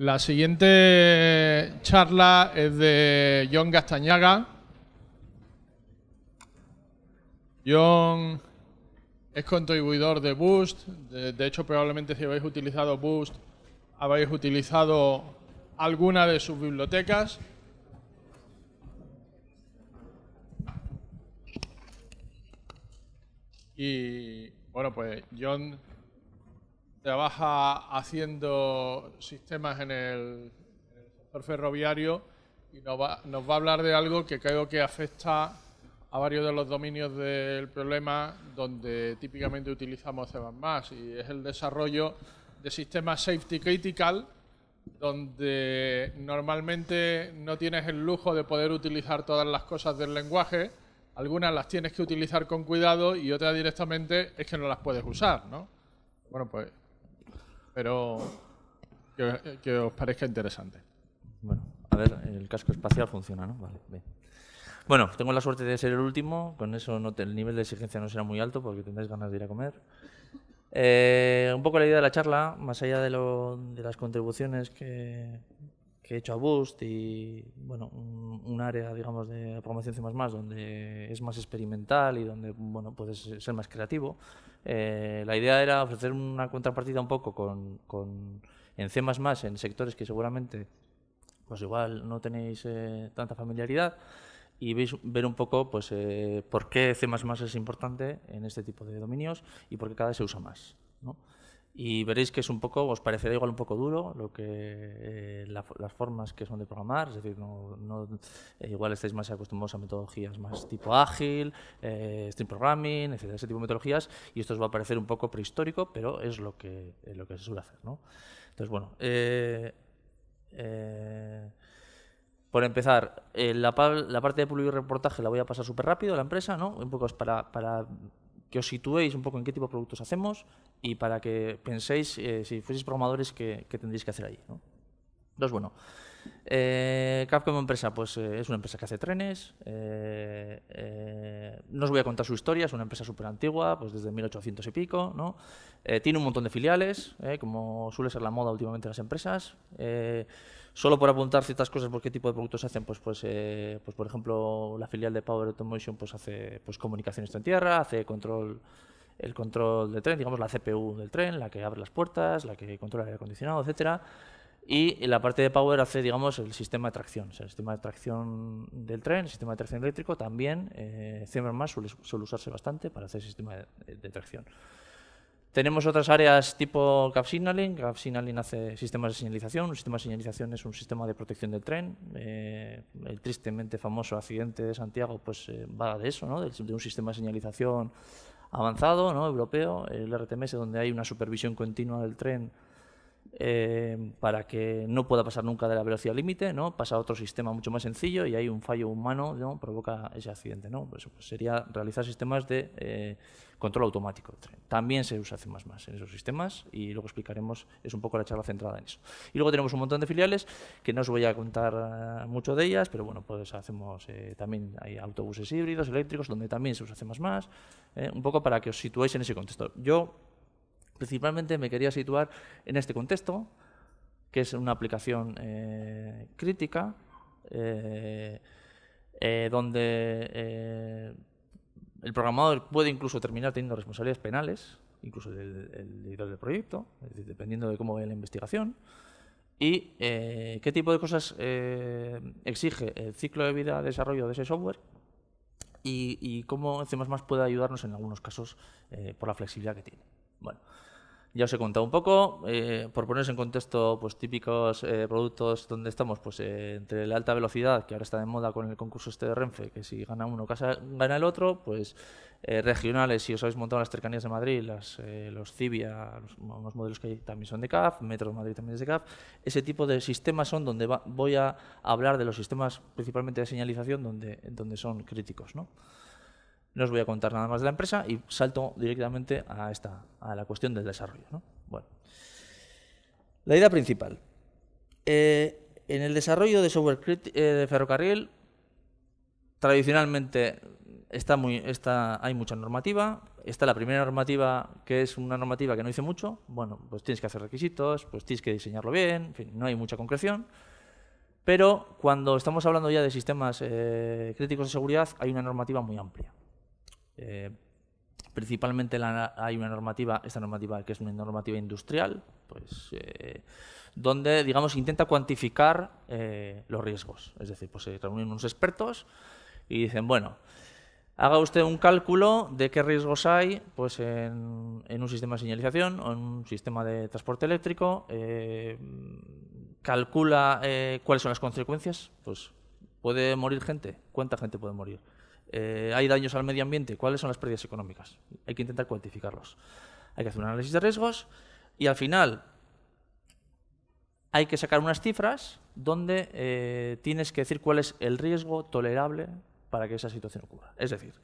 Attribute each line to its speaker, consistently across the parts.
Speaker 1: La siguiente charla es de John Gastañaga. John es contribuidor de Boost. De, de hecho, probablemente si habéis utilizado Boost, habéis utilizado alguna de sus bibliotecas. Y bueno, pues John trabaja haciendo sistemas en el, sector ferroviario y nos va, a hablar de algo que creo que afecta a varios de los dominios del problema donde típicamente utilizamos más y es el desarrollo de sistemas safety critical, donde normalmente no tienes el lujo de poder utilizar todas las cosas del lenguaje, algunas las tienes que utilizar con cuidado y otras directamente es que no las puedes usar, ¿no? Bueno, pues pero que,
Speaker 2: os parezca interesante. Bueno, a ver, el casco espacial funciona, ¿no? Vale, bien. Bueno, tengo la suerte de ser el último, con eso no el nivel de exigencia no será muy alto porque tendréis ganas de ir a comer. Eh, un poco la idea de la charla, más allá de, las contribuciones que, he hecho a Boost y bueno, un, un área digamos, de programación más donde es más experimental y donde bueno, puedes ser más creativo, eh, la idea era ofrecer una contrapartida un poco con, con en C++ en sectores que seguramente pues igual no tenéis eh, tanta familiaridad y ver un poco pues, eh, por qué C++ es importante en este tipo de dominios y por qué cada vez se usa más. ¿no? y veréis que es un poco, os parecerá igual un poco duro lo que eh, las formas que son de programar, es decir, no, eh, igual estáis más acostumbrados a metodologías más tipo ágil, eh, stream programming, etcétera, ese tipo de metodologías, y esto os va a parecer un poco prehistórico, pero es lo que, lo que se suele hacer. ¿no? Entonces, bueno, eh, por empezar, la, parte de y reportaje la voy a pasar súper rápido, la empresa, ¿no? Un poco es para que os situéis un poco en qué tipo de productos hacemos y para que penséis, eh, si fueseis programadores, qué, qué tendréis que hacer ahí. ¿no? Entonces, bueno, eh, Capcom empresa, pues eh, es una empresa que hace trenes. Eh, no os voy a contar su historia, es una empresa súper antigua, pues desde 1800 y pico, ¿no? tiene un montón de filiales, como suele ser la moda últimamente en las empresas. solo por apuntar ciertas cosas, por qué tipo de productos hacen, pues, pues, pues por ejemplo, la filial de Power Automation pues hace pues, comunicaciones en tierra, hace control el control del tren, digamos la CPU del tren, la que abre las puertas, la que controla el aire acondicionado, etcétera. Y la parte de power hace, digamos, el sistema de tracción, el sistema de tracción del tren, el sistema de tracción eléctrico también, eh, más suele, usarse bastante para hacer sistema de, tracción. Tenemos otras áreas tipo CAP Signaling, CAP Signaling hace sistemas de señalización, un sistema de señalización es un sistema de protección del tren, eh, el tristemente famoso accidente de Santiago pues eh, va de eso, ¿no? de, un sistema de señalización avanzado, ¿no? europeo, el RTMS donde hay una supervisión continua del tren eh, para que no pueda pasar nunca de la velocidad límite, ¿no? Pasa a otro sistema mucho más sencillo y hay un fallo humano, ¿no? Provoca ese accidente, ¿no? Pues, pues sería realizar sistemas de eh, control automático del tren. También se usa C++ en esos sistemas y luego explicaremos, es un poco la charla centrada en eso. Y luego tenemos un montón de filiales que no os voy a contar eh, mucho de ellas, pero bueno, pues hacemos también hay autobuses híbridos, eléctricos, donde también se usa C++, un poco para que os situéis en ese contexto. Yo principalmente me quería situar en este contexto, que es una aplicación eh, crítica, eh, eh, donde el programador puede incluso terminar teniendo responsabilidades penales, incluso el, el del proyecto, dependiendo de cómo vaya la investigación, y qué tipo de cosas exige el ciclo de vida de desarrollo de ese software. Y, cómo C++ puede ayudarnos en algunos casos por la flexibilidad que tiene. Bueno, ya os he contado un poco, eh, por ponerse en contexto, pues típicos eh, productos donde estamos, pues entre la alta velocidad, que ahora está de moda con el concurso este de Renfe, que si gana uno casa, gana el otro, pues eh, regionales, si os habéis montado las cercanías de Madrid, los Cibia, los, modelos que hay, también son de CAF, Metro de Madrid también es de CAF, ese tipo de sistemas son donde voy a hablar de los sistemas principalmente de señalización, donde, son críticos. ¿no? No os voy a contar nada más de la empresa y salto directamente a, esta, a la cuestión del desarrollo. Bueno, la idea principal. Eh, en el desarrollo de software eh, de ferrocarril, tradicionalmente está muy, está, hay mucha normativa. Está la primera normativa, que es una normativa que no dice mucho. Bueno, pues tienes que hacer requisitos, pues tienes que diseñarlo bien, no hay mucha concreción. Pero cuando estamos hablando ya de sistemas eh, críticos de seguridad, hay una normativa muy amplia. Eh, principalmente hay una normativa, esta normativa que es una normativa industrial, pues, eh, donde digamos, intenta cuantificar eh, los riesgos. Es decir, pues, se reúnen unos expertos y dicen, bueno, haga usted un cálculo de qué riesgos hay pues, en, un sistema de señalización o en un sistema de transporte eléctrico, calcula cuáles son las consecuencias, pues puede morir gente, cuánta gente puede morir eh, hay daños al medio ambiente, cuáles son las pérdidas económicas. Hay que intentar cuantificarlos. Hay que hacer un análisis de riesgos y al final hay que sacar unas cifras donde eh, tienes que decir cuál es el riesgo tolerable para que esa situación ocurra. Es decir,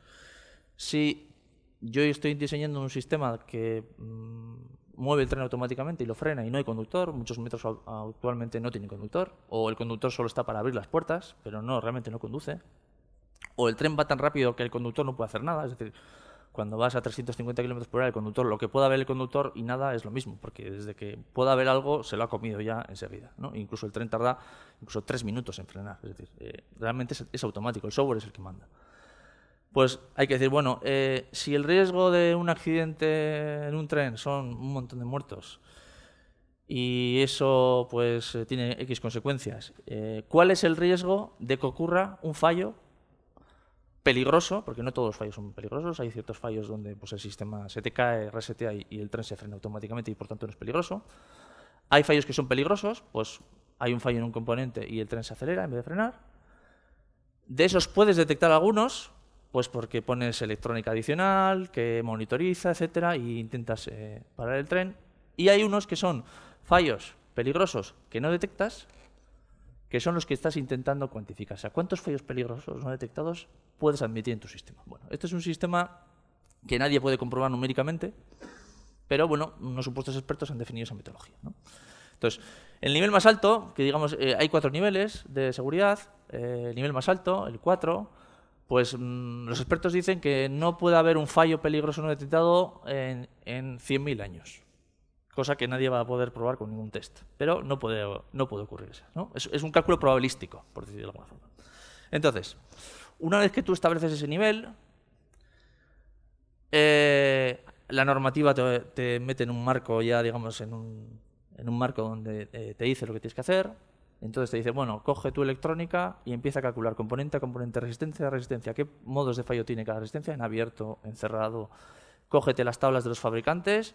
Speaker 2: si yo estoy diseñando un sistema que mm, mueve el tren automáticamente y lo frena y no hay conductor, muchos metros actualmente no tienen conductor, o el conductor solo está para abrir las puertas, pero no, realmente no conduce, o el tren va tan rápido que el conductor no puede hacer nada. Es decir, cuando vas a 350 km por hora, el conductor, lo que pueda ver el conductor y nada es lo mismo, porque desde que pueda ver algo se lo ha comido ya enseguida. ¿no? Incluso el tren tarda incluso tres minutos en frenar. Es decir, eh, realmente es, automático, el software es el que manda. Pues hay que decir, bueno, eh, si el riesgo de un accidente en un tren son un montón de muertos, y eso pues eh, tiene X consecuencias. ¿Cuál es el riesgo de que ocurra un fallo peligroso, porque no todos los fallos son peligrosos, hay ciertos fallos donde pues, el sistema se te cae, resetea y, el tren se frena automáticamente y por tanto no es peligroso. Hay fallos que son peligrosos, pues hay un fallo en un componente y el tren se acelera en vez de frenar. De esos puedes detectar algunos, pues porque pones electrónica adicional, que monitoriza, etcétera, e intentas eh, parar el tren. Y hay unos que son fallos peligrosos que no detectas, que son los que estás intentando cuantificar. O sea, ¿cuántos fallos peligrosos no detectados puedes admitir en tu sistema? Bueno, este es un sistema que nadie puede comprobar numéricamente, pero bueno, unos supuestos expertos han definido esa metodología. Entonces, el nivel más alto, que digamos, eh, hay cuatro niveles de seguridad, eh, el nivel más alto, el 4, pues mm, los expertos dicen que no puede haber un fallo peligroso no detectado en, en 100.000 años cosa que nadie va a poder probar con ningún test. Pero no puede, no puede ¿no? Es, un cálculo probabilístico, por decirlo de alguna forma. Entonces, una vez que tú estableces ese nivel, eh, la normativa te, mete en un marco ya, digamos, en un, en un marco donde eh, te dice lo que tienes que hacer. Entonces te dice, bueno, coge tu electrónica y empieza a calcular componente a componente, resistencia a resistencia, qué modos de fallo tiene cada resistencia, en abierto, en cerrado. Cógete las tablas de los fabricantes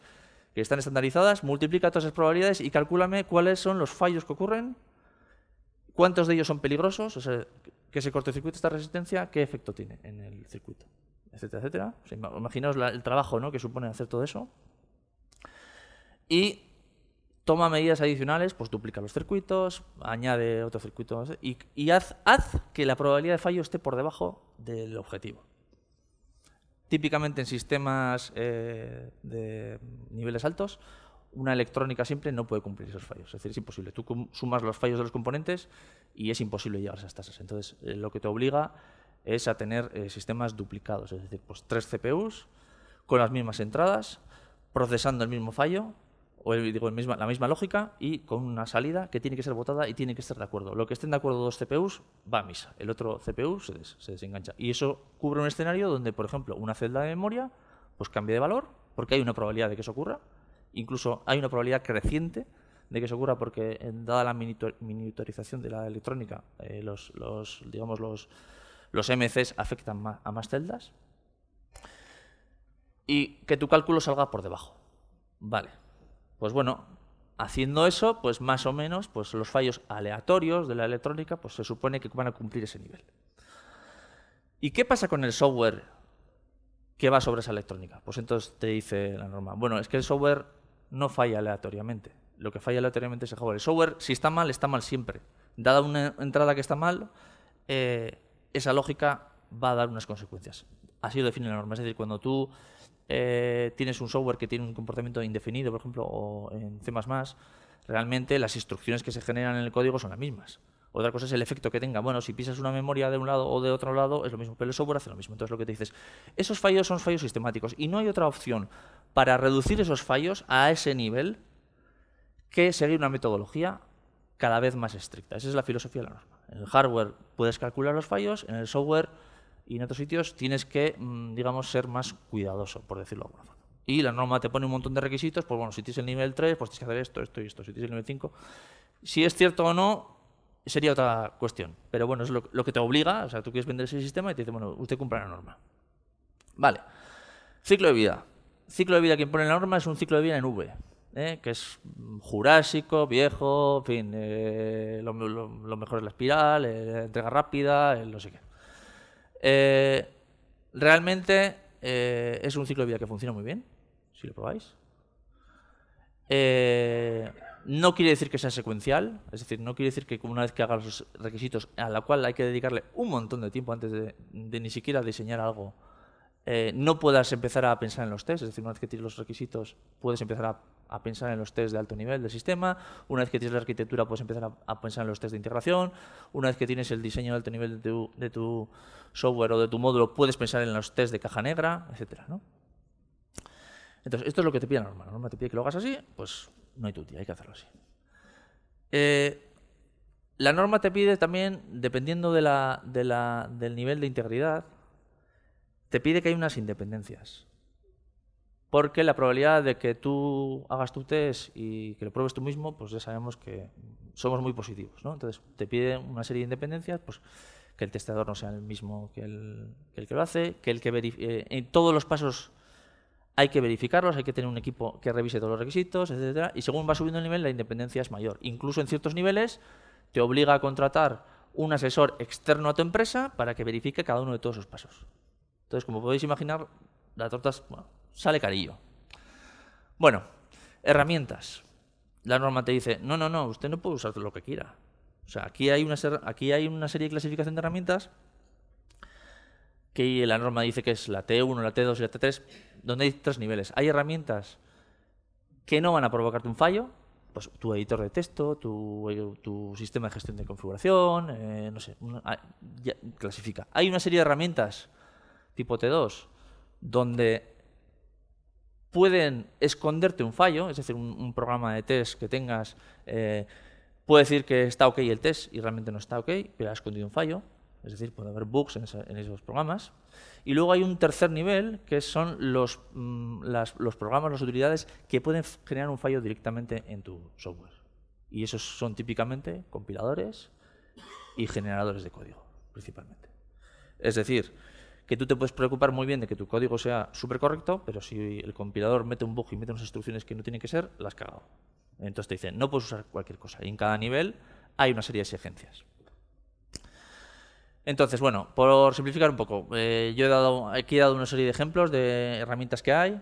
Speaker 2: que están estandarizadas, multiplica todas esas probabilidades y calcúlame cuáles son los fallos que ocurren, cuántos de ellos son peligrosos, o sea, que se cortocircuite esta resistencia, qué efecto tiene en el circuito, etcétera, etcétera. imaginaos el trabajo ¿no? que supone hacer todo eso. Y toma medidas adicionales, pues duplica los circuitos, añade otro circuito y, haz, haz que la probabilidad de fallo esté por debajo del objetivo típicamente en sistemas eh, de niveles altos, una electrónica simple no puede cumplir esos fallos. Es decir, es imposible. Tú sumas los fallos de los componentes y es imposible llegar a esas tasas. Entonces, eh, lo que te obliga es a tener eh, sistemas duplicados. Es decir, pues, tres CPUs con las mismas entradas, procesando el mismo fallo o digo, la misma lógica y con una salida que tiene que ser votada y tiene que estar de acuerdo. Lo que estén de acuerdo dos CPUs va a misa, el otro CPU se, desengancha. Y eso cubre un escenario donde, por ejemplo, una celda de memoria pues cambie de valor, porque hay una probabilidad de que eso ocurra, incluso hay una probabilidad creciente de que eso ocurra porque dada la miniaturización de la electrónica, eh, los, digamos, los, los MCs afectan a más celdas, y que tu cálculo salga por debajo. Vale, pues bueno, haciendo eso, pues más o menos, pues los fallos aleatorios de la electrónica, pues se supone que van a cumplir ese nivel. ¿Y qué pasa con el software que va sobre esa electrónica? Pues entonces te dice la norma, bueno, es que el software no falla aleatoriamente. Lo que falla aleatoriamente es el hardware. El software, si está mal, está mal siempre. Dada una entrada que está mal, eh, esa lógica va a dar unas consecuencias así lo define la norma. Es decir, cuando tú eh, tienes un software que tiene un comportamiento indefinido, por ejemplo, o en C++, realmente las instrucciones que se generan en el código son las mismas. Otra cosa es el efecto que tenga. Bueno, si pisas una memoria de un lado o de otro lado, es lo mismo, pero el software hace lo mismo. Entonces lo que te dices, esos fallos son fallos sistemáticos y no hay otra opción para reducir esos fallos a ese nivel que seguir una metodología cada vez más estricta. Esa es la filosofía de la norma. En el hardware puedes calcular los fallos, en el software y en otros sitios tienes que, mm, digamos, ser más cuidadoso, por decirlo de alguna forma. Y la norma te pone un montón de requisitos, pues bueno, si tienes el nivel 3, pues tienes que hacer esto, esto y esto, si tienes el nivel 5. Si es cierto o no, sería otra cuestión. Pero bueno, es lo, que te obliga, o sea, tú quieres vender ese sistema y te dice, bueno, usted cumple la norma. Vale. Ciclo de vida. Ciclo de vida que impone la norma es un ciclo de vida en V. ¿eh? que es mm, jurásico, viejo, en fin, eh, lo, mejor es la espiral, eh, entrega rápida, no sé qué. Eh, realmente eh, es un ciclo de vida que funciona muy bien, si lo probáis. Eh, no quiere decir que sea secuencial, es decir, no quiere decir que una vez que hagas los requisitos, a la cual hay que dedicarle un montón de tiempo antes de, ni siquiera diseñar algo, no puedas empezar a pensar en los tests, es decir, una vez que tienes los requisitos, puedes empezar a a pensar en los test de alto nivel del sistema, una vez que tienes la arquitectura puedes empezar a, pensar en los test de integración, una vez que tienes el diseño de alto nivel de tu, software o de tu módulo puedes pensar en los test de caja negra, etcétera. Entonces, esto es lo que te pide la norma. La norma te pide que lo hagas así, pues no hay tuti, hay que hacerlo así. Eh, la norma te pide también, dependiendo del nivel de integridad, te pide que hay unas independencias porque la probabilidad de que tú hagas tu test y que lo pruebes tú mismo, pues ya sabemos que somos muy positivos. ¿no? Entonces, te piden una serie de independencias, pues que el testador no sea el mismo que el que, lo hace, que el que eh, en todos los pasos hay que verificarlos, hay que tener un equipo que revise todos los requisitos, etc. y según va subiendo el nivel la independencia es mayor. Incluso en ciertos niveles te obliga a contratar un asesor externo a tu empresa para que verifique cada uno de todos esos pasos. Entonces, como podéis imaginar, la torta es, sale carillo. Bueno, herramientas. La norma te dice, no, no, no, usted no puede usar lo que quiera. O sea, aquí hay una, aquí hay una serie de clasificación de herramientas que la norma dice que es la T1, la T2 y la T3, donde hay tres niveles. Hay herramientas que no van a provocarte un fallo, pues tu editor de texto, tu, sistema de gestión de configuración, eh, no sé, ah, clasifica. Hay una serie de herramientas tipo T2 donde pueden esconderte un fallo, es decir, un, programa de test que tengas eh, puede decir que está ok el test y realmente no está ok, pero ha escondido un fallo, es decir, puede haber bugs en, esos programas. Y luego hay un tercer nivel, que son los, mm, los programas, las utilidades que pueden generar un fallo directamente en tu software. Y esos son típicamente compiladores y generadores de código, principalmente. Es decir, que tú te puedes preocupar muy bien de que tu código sea súper correcto, pero si el compilador mete un bug y mete unas instrucciones que no tienen que ser, las has cagado. Entonces te dicen, no puedes usar cualquier cosa. Y en cada nivel hay una serie de exigencias. Entonces, bueno, por simplificar un poco, eh, yo he dado, aquí he dado una serie de ejemplos de herramientas que hay.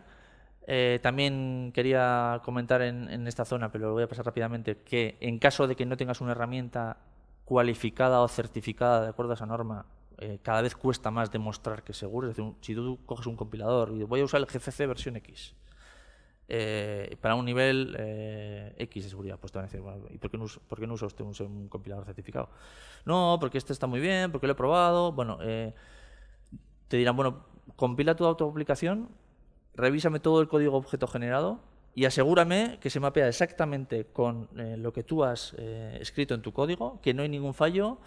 Speaker 2: Eh, también quería comentar en, esta zona, pero lo voy a pasar rápidamente, que en caso de que no tengas una herramienta cualificada o certificada de acuerdo a esa norma, eh, cada vez cuesta más demostrar que es seguro. si tú coges un compilador y voy a usar el GCC versión X eh, para un nivel eh, X de seguridad, pues te van a decir, ¿y por qué no, por qué usa usted un, compilador certificado? No, porque este está muy bien, porque lo he probado. Bueno, te dirán, bueno, compila tu autoaplicación, revísame todo el código objeto generado y asegúrame que se mapea exactamente con lo que tú has escrito en tu código, que no hay ningún fallo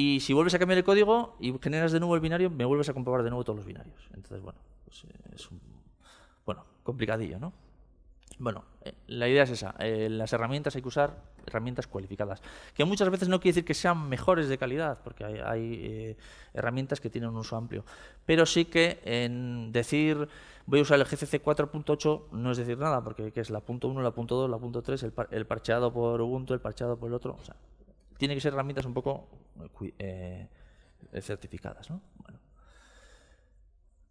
Speaker 2: y si vuelves a cambiar el código y generas de nuevo el binario, me vuelves a comprobar de nuevo todos los binarios. Entonces, bueno, pues, eh, es un, bueno, complicadillo, ¿no? Bueno, eh, la idea es esa. Eh, las herramientas hay que usar herramientas cualificadas, que muchas veces no quiere decir que sean mejores de calidad, porque hay, herramientas que tienen un uso amplio. Pero sí que en decir voy a usar el GCC 4.8 no es decir nada, porque es la .1, la .2, la .3, el, el parcheado por Ubuntu, el parcheado por el otro. O sea, tiene que ser herramientas un poco eh, eh, eh, certificadas.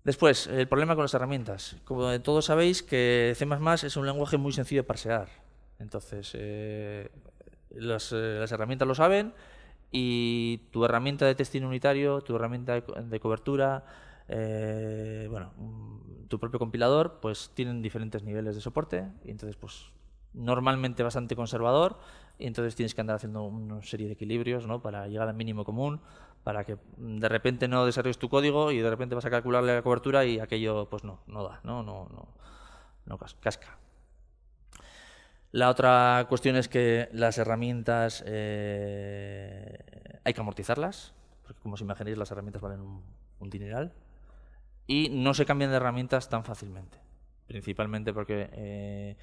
Speaker 2: Después, el problema con las herramientas. Como todos sabéis que C++ es un lenguaje muy sencillo de parsear. Entonces, las, herramientas lo saben y tu herramienta de testing unitario, tu herramienta de cobertura, bueno, mm, tu propio compilador, pues tienen diferentes niveles de soporte y entonces pues normalmente bastante conservador y entonces tienes que andar haciendo una serie de equilibrios ¿no? para llegar al mínimo común, para que de repente no desarrolles tu código y de repente vas a calcularle la cobertura y aquello pues no, no da, no, no, no, no casca. La otra cuestión es que las herramientas eh, hay que amortizarlas, porque como os imagináis las herramientas valen un, dineral y no se cambian de herramientas tan fácilmente, principalmente porque... Eh,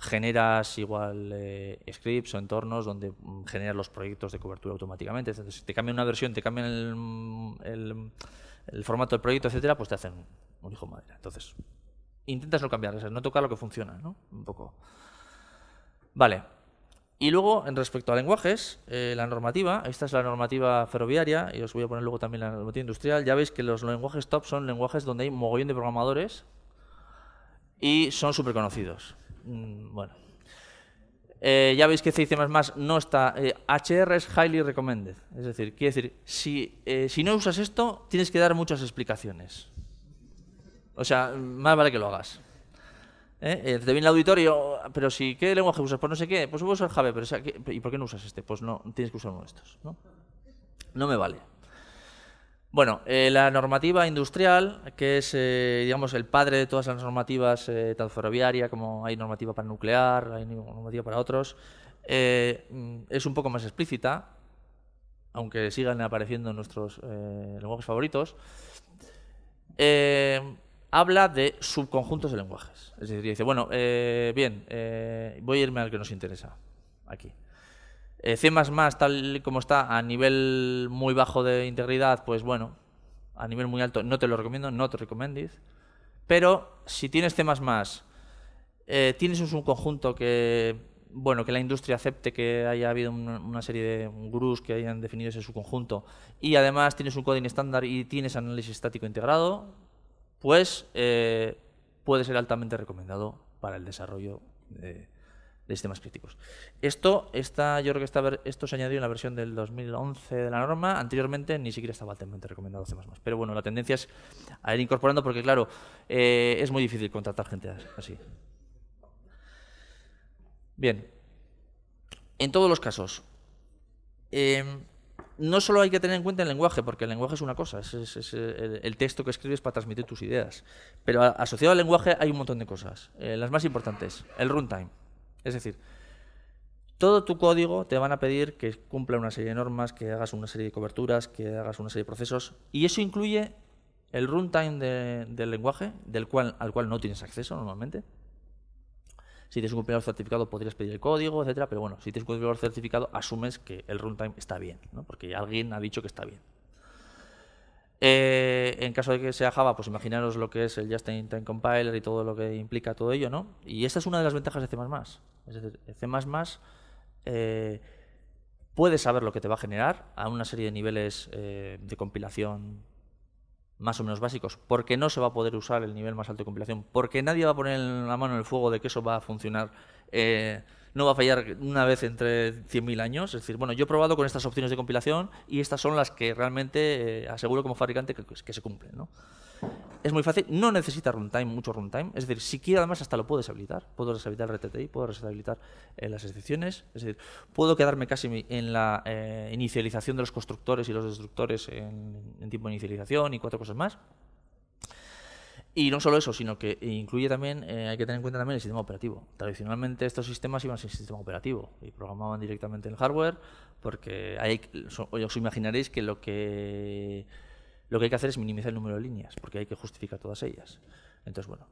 Speaker 2: generas igual eh, scripts o entornos donde mm, generas los proyectos de cobertura automáticamente. Entonces, si te cambian una versión, te cambian mm, mm, el, formato del proyecto, etcétera, pues te hacen un hijo de madera. Entonces, intentas no cambiar, no tocar lo que funciona, ¿no? Un poco. Vale. Y luego, en respecto a lenguajes, eh, la normativa, esta es la normativa ferroviaria, y os voy a poner luego también la normativa industrial, ya veis que los lenguajes top son lenguajes donde hay mogollón de programadores y son súper conocidos. Mm, bueno. Eh, ya veis que más no está... HR eh, es highly recommended. Es decir, quiere decir, si, eh, si no usas esto, tienes que dar muchas explicaciones. O sea, más vale que lo hagas. Te viene el auditorio, pero si, ¿qué lenguaje usas? Pues no sé qué, pues voy a usar Java, pero ¿y por qué no usas este? Pues no, tienes que usar uno de estos. No, no me vale. Bueno, eh, la normativa industrial, que es eh, digamos, el padre de todas las normativas, eh, tanto ferroviaria como hay normativa para nuclear, hay normativa para otros, eh, mm, es un poco más explícita, aunque sigan apareciendo nuestros lenguajes favoritos. habla de subconjuntos de lenguajes. Es decir, dice, bueno, bien, voy a irme al que nos interesa, aquí. Eh, C++, tal como está, a nivel muy bajo de integridad, pues bueno, a nivel muy alto no te lo recomiendo, no te recomendéis. Pero si tienes C++, eh, tienes un subconjunto que, bueno, que la industria acepte que haya habido una, serie de gurús que hayan definido ese subconjunto, y además tienes un coding estándar y tienes análisis estático integrado, pues eh, puede ser altamente recomendado para el desarrollo de de sistemas críticos. Esto, está yo creo que esto se añadió en la versión del 2011 de la norma. Anteriormente ni siquiera estaba altamente recomendado C++. Pero bueno, la tendencia es a ir incorporando porque, claro, eh, es muy difícil contratar gente así. Bien. En todos los casos, em, no solo hay que tener en cuenta el lenguaje, porque el lenguaje es una cosa, es, el, texto que escribes para transmitir tus ideas. Pero asociado al lenguaje hay un montón de cosas. Eh, las más importantes, el runtime. Es decir, todo tu código te van a pedir que cumpla una serie de normas, que hagas una serie de coberturas, que hagas una serie de procesos, y eso incluye el runtime del lenguaje, del cual, al cual no tienes acceso normalmente. Si tienes un el certificado podrías pedir el código, etcétera, pero bueno, si tienes un el certificado asumes que el runtime está bien, ¿no? porque alguien ha dicho que está bien. Eh, en caso de que sea Java, pues imaginaros lo que es el just-in-time compiler y todo lo que implica todo ello, ¿no? Y esta es una de las ventajas de C++. Es decir, C++ eh, puede saber lo que te va a generar a una serie de niveles eh, de compilación más o menos básicos, porque no se va a poder usar el nivel más alto de compilación, porque nadie va a poner la mano en el fuego de que eso va a funcionar no va a fallar una vez entre 100.000 años. Es decir, bueno, yo he probado con estas opciones de compilación y estas son las que realmente eh, aseguro como fabricante que, se cumplen. ¿no? Es muy fácil, no necesita runtime, mucho runtime. Es decir, si quiere además hasta lo puedo deshabilitar. Puedo deshabilitar el eh, RTTI, puedo deshabilitar las excepciones. Es decir, puedo quedarme casi en la eh, inicialización de los constructores y los destructores en, en tiempo de inicialización y cuatro cosas más. Y no solo eso, sino que incluye también, eh, hay que tener en cuenta también el sistema operativo. Tradicionalmente estos sistemas iban sin sistema operativo y programaban directamente el hardware, porque hay, os imaginaréis que lo que lo que hay que hacer es minimizar el número de líneas, porque hay que justificar todas ellas. Entonces, bueno,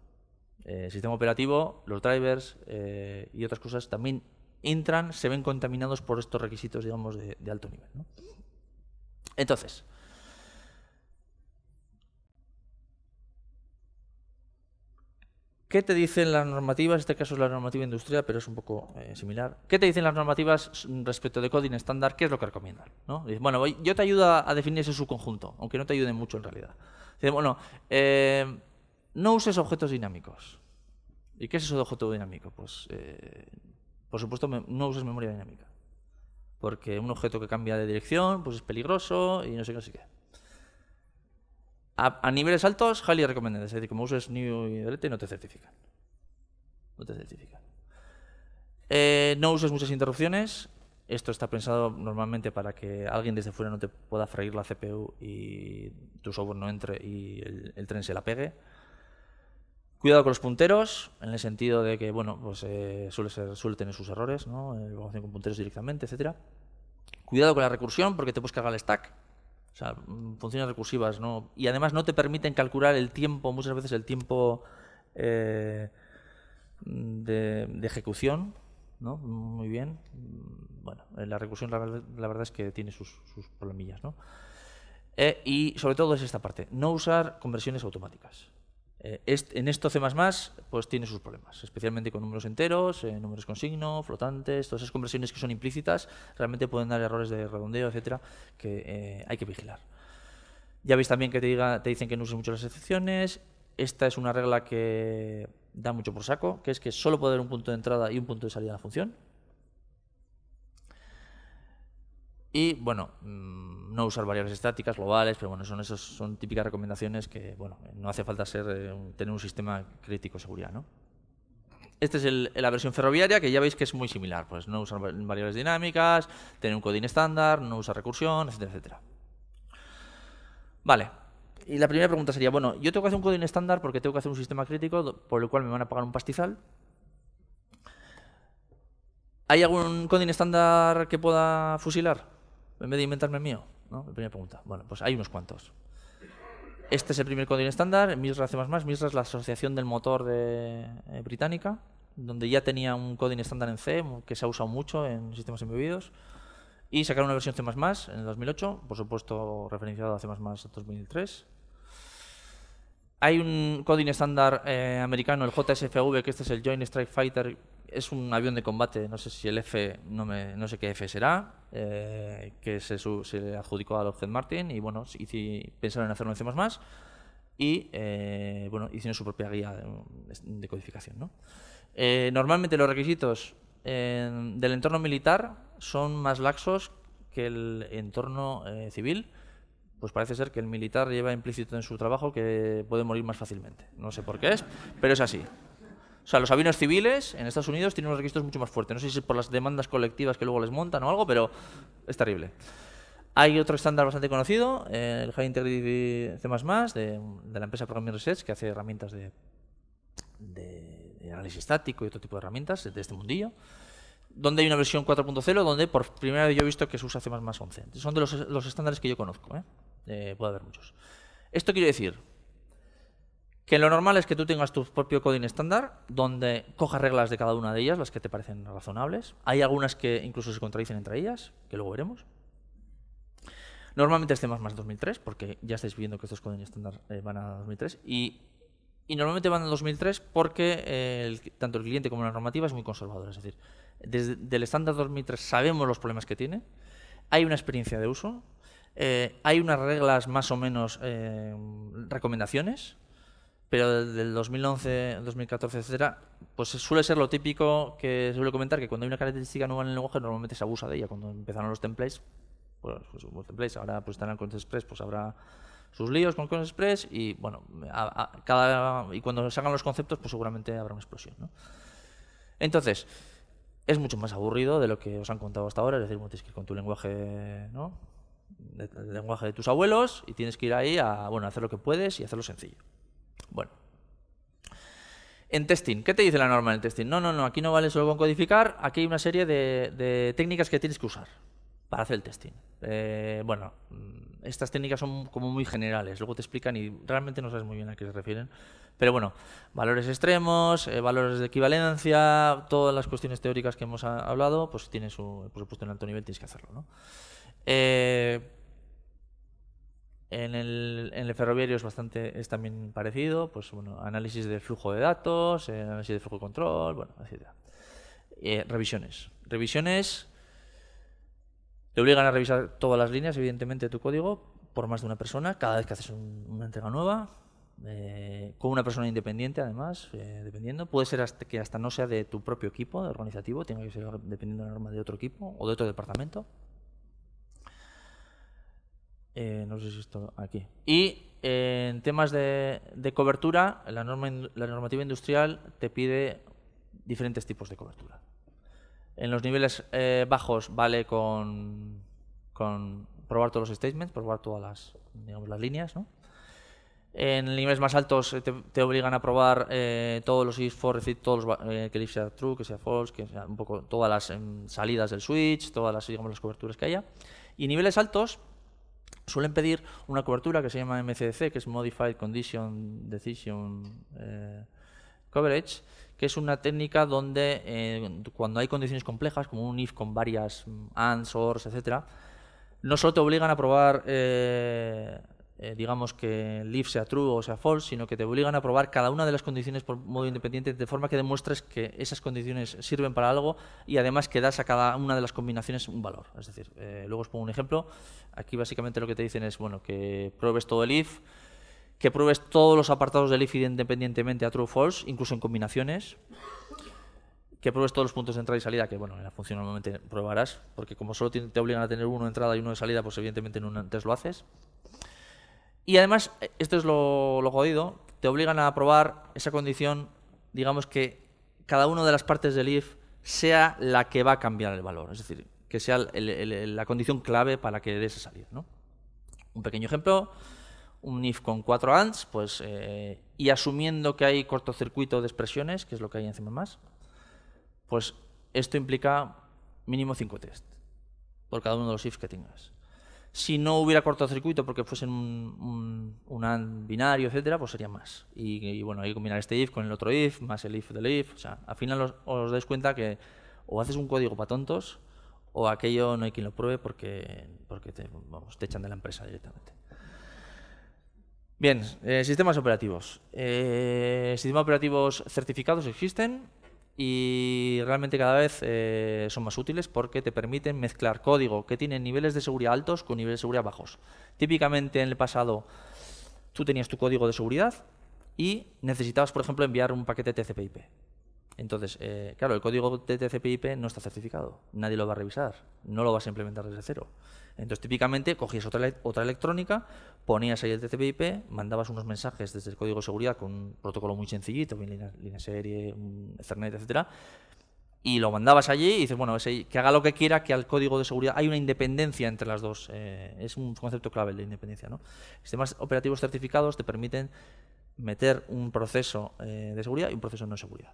Speaker 2: el eh, sistema operativo, los drivers eh, y otras cosas también entran, se ven contaminados por estos requisitos, digamos, de, alto nivel. ¿no? Entonces, ¿Qué te dicen las normativas? En Este caso es la normativa industrial, pero es un poco eh, similar. ¿Qué te dicen las normativas respecto de coding estándar? ¿Qué es lo que recomiendan? bueno, yo te ayudo a, definir ese subconjunto, aunque no te ayude mucho en realidad. Dice bueno, eh, no uses objetos dinámicos. ¿Y qué es eso de objeto dinámico? Pues, eh, por supuesto, no uses memoria dinámica. Porque un objeto que cambia de dirección pues es peligroso y no sé qué, no sé qué. A, niveles altos, highly recommended. Es decir, como uses New y no te certifican. No eh, no uses muchas interrupciones. Esto está pensado normalmente para que alguien desde fuera no te pueda freír la CPU y tu software no entre y el, tren se la pegue. Cuidado con los punteros, en el sentido de que, bueno, pues eh, suele, ser, tener sus errores, ¿no? Eh, con punteros directamente, etcétera. Cuidado con la recursión, porque te puedes cargar el stack. O sea, mm, funciones recursivas, ¿no? Y además no te permiten calcular el tiempo, muchas veces el tiempo eh, de, ejecución, ¿no? Muy bien. Bueno, eh, la recursión la, verdad es que tiene sus, problemillas, ¿no? Eh, y sobre todo es esta parte, no usar conversiones automáticas. Eh, en esto C++ pues tiene sus problemas, especialmente con números enteros, eh, números con signo, flotantes, todas esas conversiones que son implícitas, realmente pueden dar errores de redondeo, etcétera, que eh, hay que vigilar. Ya veis también que te, te dicen que no uses mucho las excepciones. Esta es una regla que da mucho por saco, que es que solo puede haber un punto de entrada y un punto de salida en la función. Y bueno, mm, no usar variables estáticas, globales, pero bueno, son esos, son típicas recomendaciones que bueno, eh, no hace falta ser, eh, tener un sistema crítico de seguridad. ¿no? Esta es la versión ferroviaria, que ya veis que es muy similar. Pues no usar variables dinámicas, tener un coding estándar, no usar recursión, etcétera, Vale. Y la primera pregunta sería, bueno, yo tengo que hacer un coding estándar porque tengo que hacer un sistema crítico por el cual me van a pagar un pastizal. ¿Hay algún coding estándar que pueda fusilar? en vez de inventarme el mío? ¿no? La primera pregunta. Bueno, pues hay unos cuantos. Este es el primer código estándar, MISRA C++. MISRA es la asociación del motor de, eh, británica, donde ya tenía un código estándar en C, que se ha usado mucho en sistemas embebidos, y sacaron una versión C++ en el 2008, por supuesto referenciado a C++ 2003, hay un coding estándar eh, americano, el JSFV, que este es el Joint Strike Fighter. Es un avión de combate, no sé si el F, no, sé qué F será, eh, que se, adjudicó a Lockheed Martin y bueno, si pensaron en hacerlo en más. y eh, bueno, hicieron su propia guía de, codificación. normalmente los requisitos del entorno militar son más laxos que el entorno civil pues parece ser que el militar lleva implícito en su trabajo que puede morir más fácilmente. No sé por qué es, pero es así. O sea, los aviones civiles en Estados Unidos tienen unos requisitos mucho más fuertes. No sé si es por las demandas colectivas que luego les montan o algo, pero es terrible. Hay otro estándar bastante conocido, el High Integrity C++, de, la empresa Programming Research, que hace herramientas de, de, análisis estático y otro tipo de herramientas de este mundillo donde hay una versión 4.0 donde por primera vez yo he visto que se usa C++ 11. Son de los, los estándares que yo conozco. ¿eh? Eh, puede haber muchos. Esto quiere decir que lo normal es que tú tengas tu propio coding estándar, donde cojas reglas de cada una de ellas, las que te parecen razonables. Hay algunas que incluso se contradicen entre ellas, que luego veremos. Normalmente es temas más 2003, porque ya estáis viendo que estos coding estándar eh, van a 2003. Y, normalmente van a 2003 porque eh, tanto el cliente como la normativa es muy conservadora. Es decir, desde el estándar 2003 sabemos los problemas que tiene. Hay una experiencia de uso, eh, hay unas reglas más o menos, eh, recomendaciones, pero del 2011, 2014, etcétera, pues suele ser lo típico que suele comentar que cuando hay una característica nueva en el lenguaje normalmente se abusa de ella. Cuando empezaron los templates, pues, pues ahora pues estarán con Express, pues habrá sus líos con Express y bueno, cada, y cuando salgan los conceptos, pues seguramente habrá una explosión. Entonces, es mucho más aburrido de lo que os han contado hasta ahora, es decir, tienes que con tu lenguaje, ¿no? el lenguaje de tus abuelos y tienes que ir ahí a bueno, hacer lo que puedes y hacerlo sencillo. Bueno. En testing, ¿qué te dice la norma en testing? No, no, no, aquí no vale solo con codificar, aquí hay una serie de, técnicas que tienes que usar para hacer el testing. Eh, bueno, mm, estas técnicas son como muy generales, luego te explican y realmente no sabes muy bien a qué se refieren. Pero bueno, valores extremos, eh, valores de equivalencia, todas las cuestiones teóricas que hemos hablado, pues tienes su, por supuesto en alto nivel tienes que hacerlo. ¿no? Eh, en, el, ferroviario es bastante, es también parecido, pues bueno, análisis de flujo de datos, eh, análisis de flujo de control, bueno, etc. Eh, revisiones. Revisiones te obligan a revisar todas las líneas, evidentemente, de tu código, por más de una persona, cada vez que haces una entrega nueva, con una persona independiente, además, dependiendo. Puede ser que hasta no sea de tu propio equipo organizativo, tiene que ser dependiendo de la norma de otro equipo o de otro departamento. Eh, no sé si esto aquí. Y eh, en temas de, cobertura, la, norma, la normativa industrial te pide diferentes tipos de cobertura. En los niveles eh, bajos vale con, probar todos los statements, probar todas las, digamos, las líneas. En niveles más altos te, obligan a probar todos los if for, decir todos que el if sea true, que sea false, que sea un poco todas las em, salidas del switch, todas las, digamos, las coberturas que haya. Y niveles altos suelen pedir una cobertura que se llama MCDC, que es Modified Condition Decision eh, Coverage, que es una técnica donde eh, cuando hay condiciones complejas, como un if con varias mm, ands, ors, etc., no solo te obligan a probar eh, eh, digamos que el if sea true o sea false, sino que te obligan a probar cada una de las condiciones por modo independiente de forma que demuestres que esas condiciones sirven para algo y además que das a cada una de las combinaciones un valor. Es decir, eh, luego os pongo un ejemplo. Aquí básicamente lo que te dicen es bueno que pruebes todo el if, que pruebes todos los apartados del if independientemente a true o false, incluso en combinaciones que pruebes todos los puntos de entrada y salida, que bueno, en la función normalmente probarás, porque como solo te obligan a tener uno de entrada y uno de salida, pues evidentemente en un antes lo haces. Y además, eh, esto es lo, jodido, te obligan a aprobar esa condición, digamos que cada una de las partes del IF sea la que va a cambiar el valor, es decir, que sea la condición clave para que des esa salida. Un pequeño ejemplo, un IF con cuatro ANDs, pues, eh, y asumiendo que hay cortocircuito de expresiones, que es lo que hay encima más, pues esto implica mínimo cinco tests por cada uno de los IFs que tengas. Si no hubiera cortocircuito porque fuesen un, binario, etcétera, pues sería más. Y, bueno, hay que combinar este if con el otro if, más el if del if. O sea, al final os, dais cuenta que o haces un código para tontos o aquello no hay quien lo pruebe porque, te, echan de la empresa directamente. Bien, eh, sistemas operativos. Eh, sistemas operativos certificados existen y realmente cada vez eh, son más útiles porque te permiten mezclar código que tiene niveles de seguridad altos con niveles de seguridad bajos. Típicamente en el pasado tú tenías tu código de seguridad y necesitabas, por ejemplo, enviar un paquete TCP/IP. Entonces, eh, claro, el código de tcp no está certificado, nadie lo va a revisar, no lo vas a implementar desde cero. Entonces, típicamente cogías otra, electrónica, ponías ahí el TCP/IP, mandabas unos mensajes desde el código de seguridad con un protocolo muy sencillito, línea, línea serie, Ethernet, etcétera, y lo mandabas allí y dices, bueno, que haga lo que quiera, que al código de seguridad hay una independencia entre las dos. Eh, es un concepto clave de independencia. ¿no? Sistemas operativos certificados te permiten meter un proceso eh, de seguridad y un proceso de seguridad.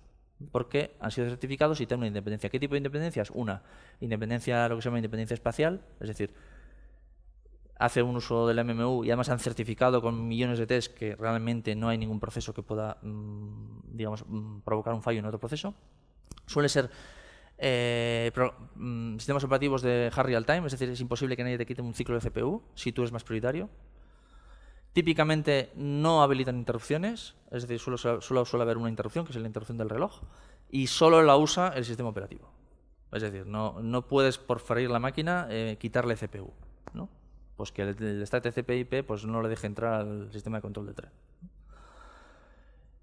Speaker 2: Porque han sido certificados y tienen una independencia. ¿Qué tipo de independencias? Una, independencia, lo que se llama independencia espacial, es decir, hace un uso del MMU y además han certificado con millones de tests que realmente no hay ningún proceso que pueda, mm, digamos, mm, provocar un fallo en otro proceso. Suele ser eh, mm, sistemas operativos de hard real time, es decir, es imposible que nadie te quite un ciclo de CPU si tú eres más prioritario. Típicamente no habilitan interrupciones, es decir, solo, suele haber una interrupción, que es la interrupción del reloj, y solo la usa el sistema operativo. Es decir, no, no puedes por freír la máquina eh, quitarle CPU. ¿no? pues que el, el TCP/IP pues no le deje entrar al sistema de control de tren.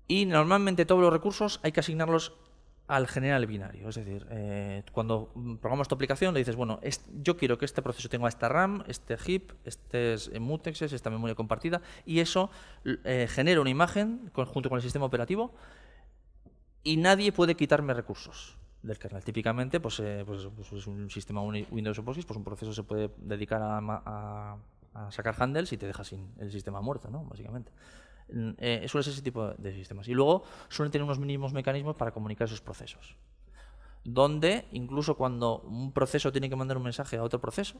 Speaker 2: Y normalmente todos los recursos hay que asignarlos al general binario. Es decir, eh, cuando programas tu aplicación le dices, bueno, yo quiero que este proceso tenga esta RAM, este heap, este eh, mutex, esta memoria compartida, y eso eh, genera una imagen junto con el sistema operativo y nadie puede quitarme recursos del kernel. Típicamente, pues, eh, pues, pues es un sistema Windows POSIX, pues un proceso se puede dedicar a, a, sacar handles y te deja sin el sistema muerto, ¿no? Básicamente. Mm, eso eh, suele ser ese tipo de sistemas. Y luego suelen tener unos mínimos mecanismos para comunicar esos procesos. Donde incluso cuando un proceso tiene que mandar un mensaje a otro proceso,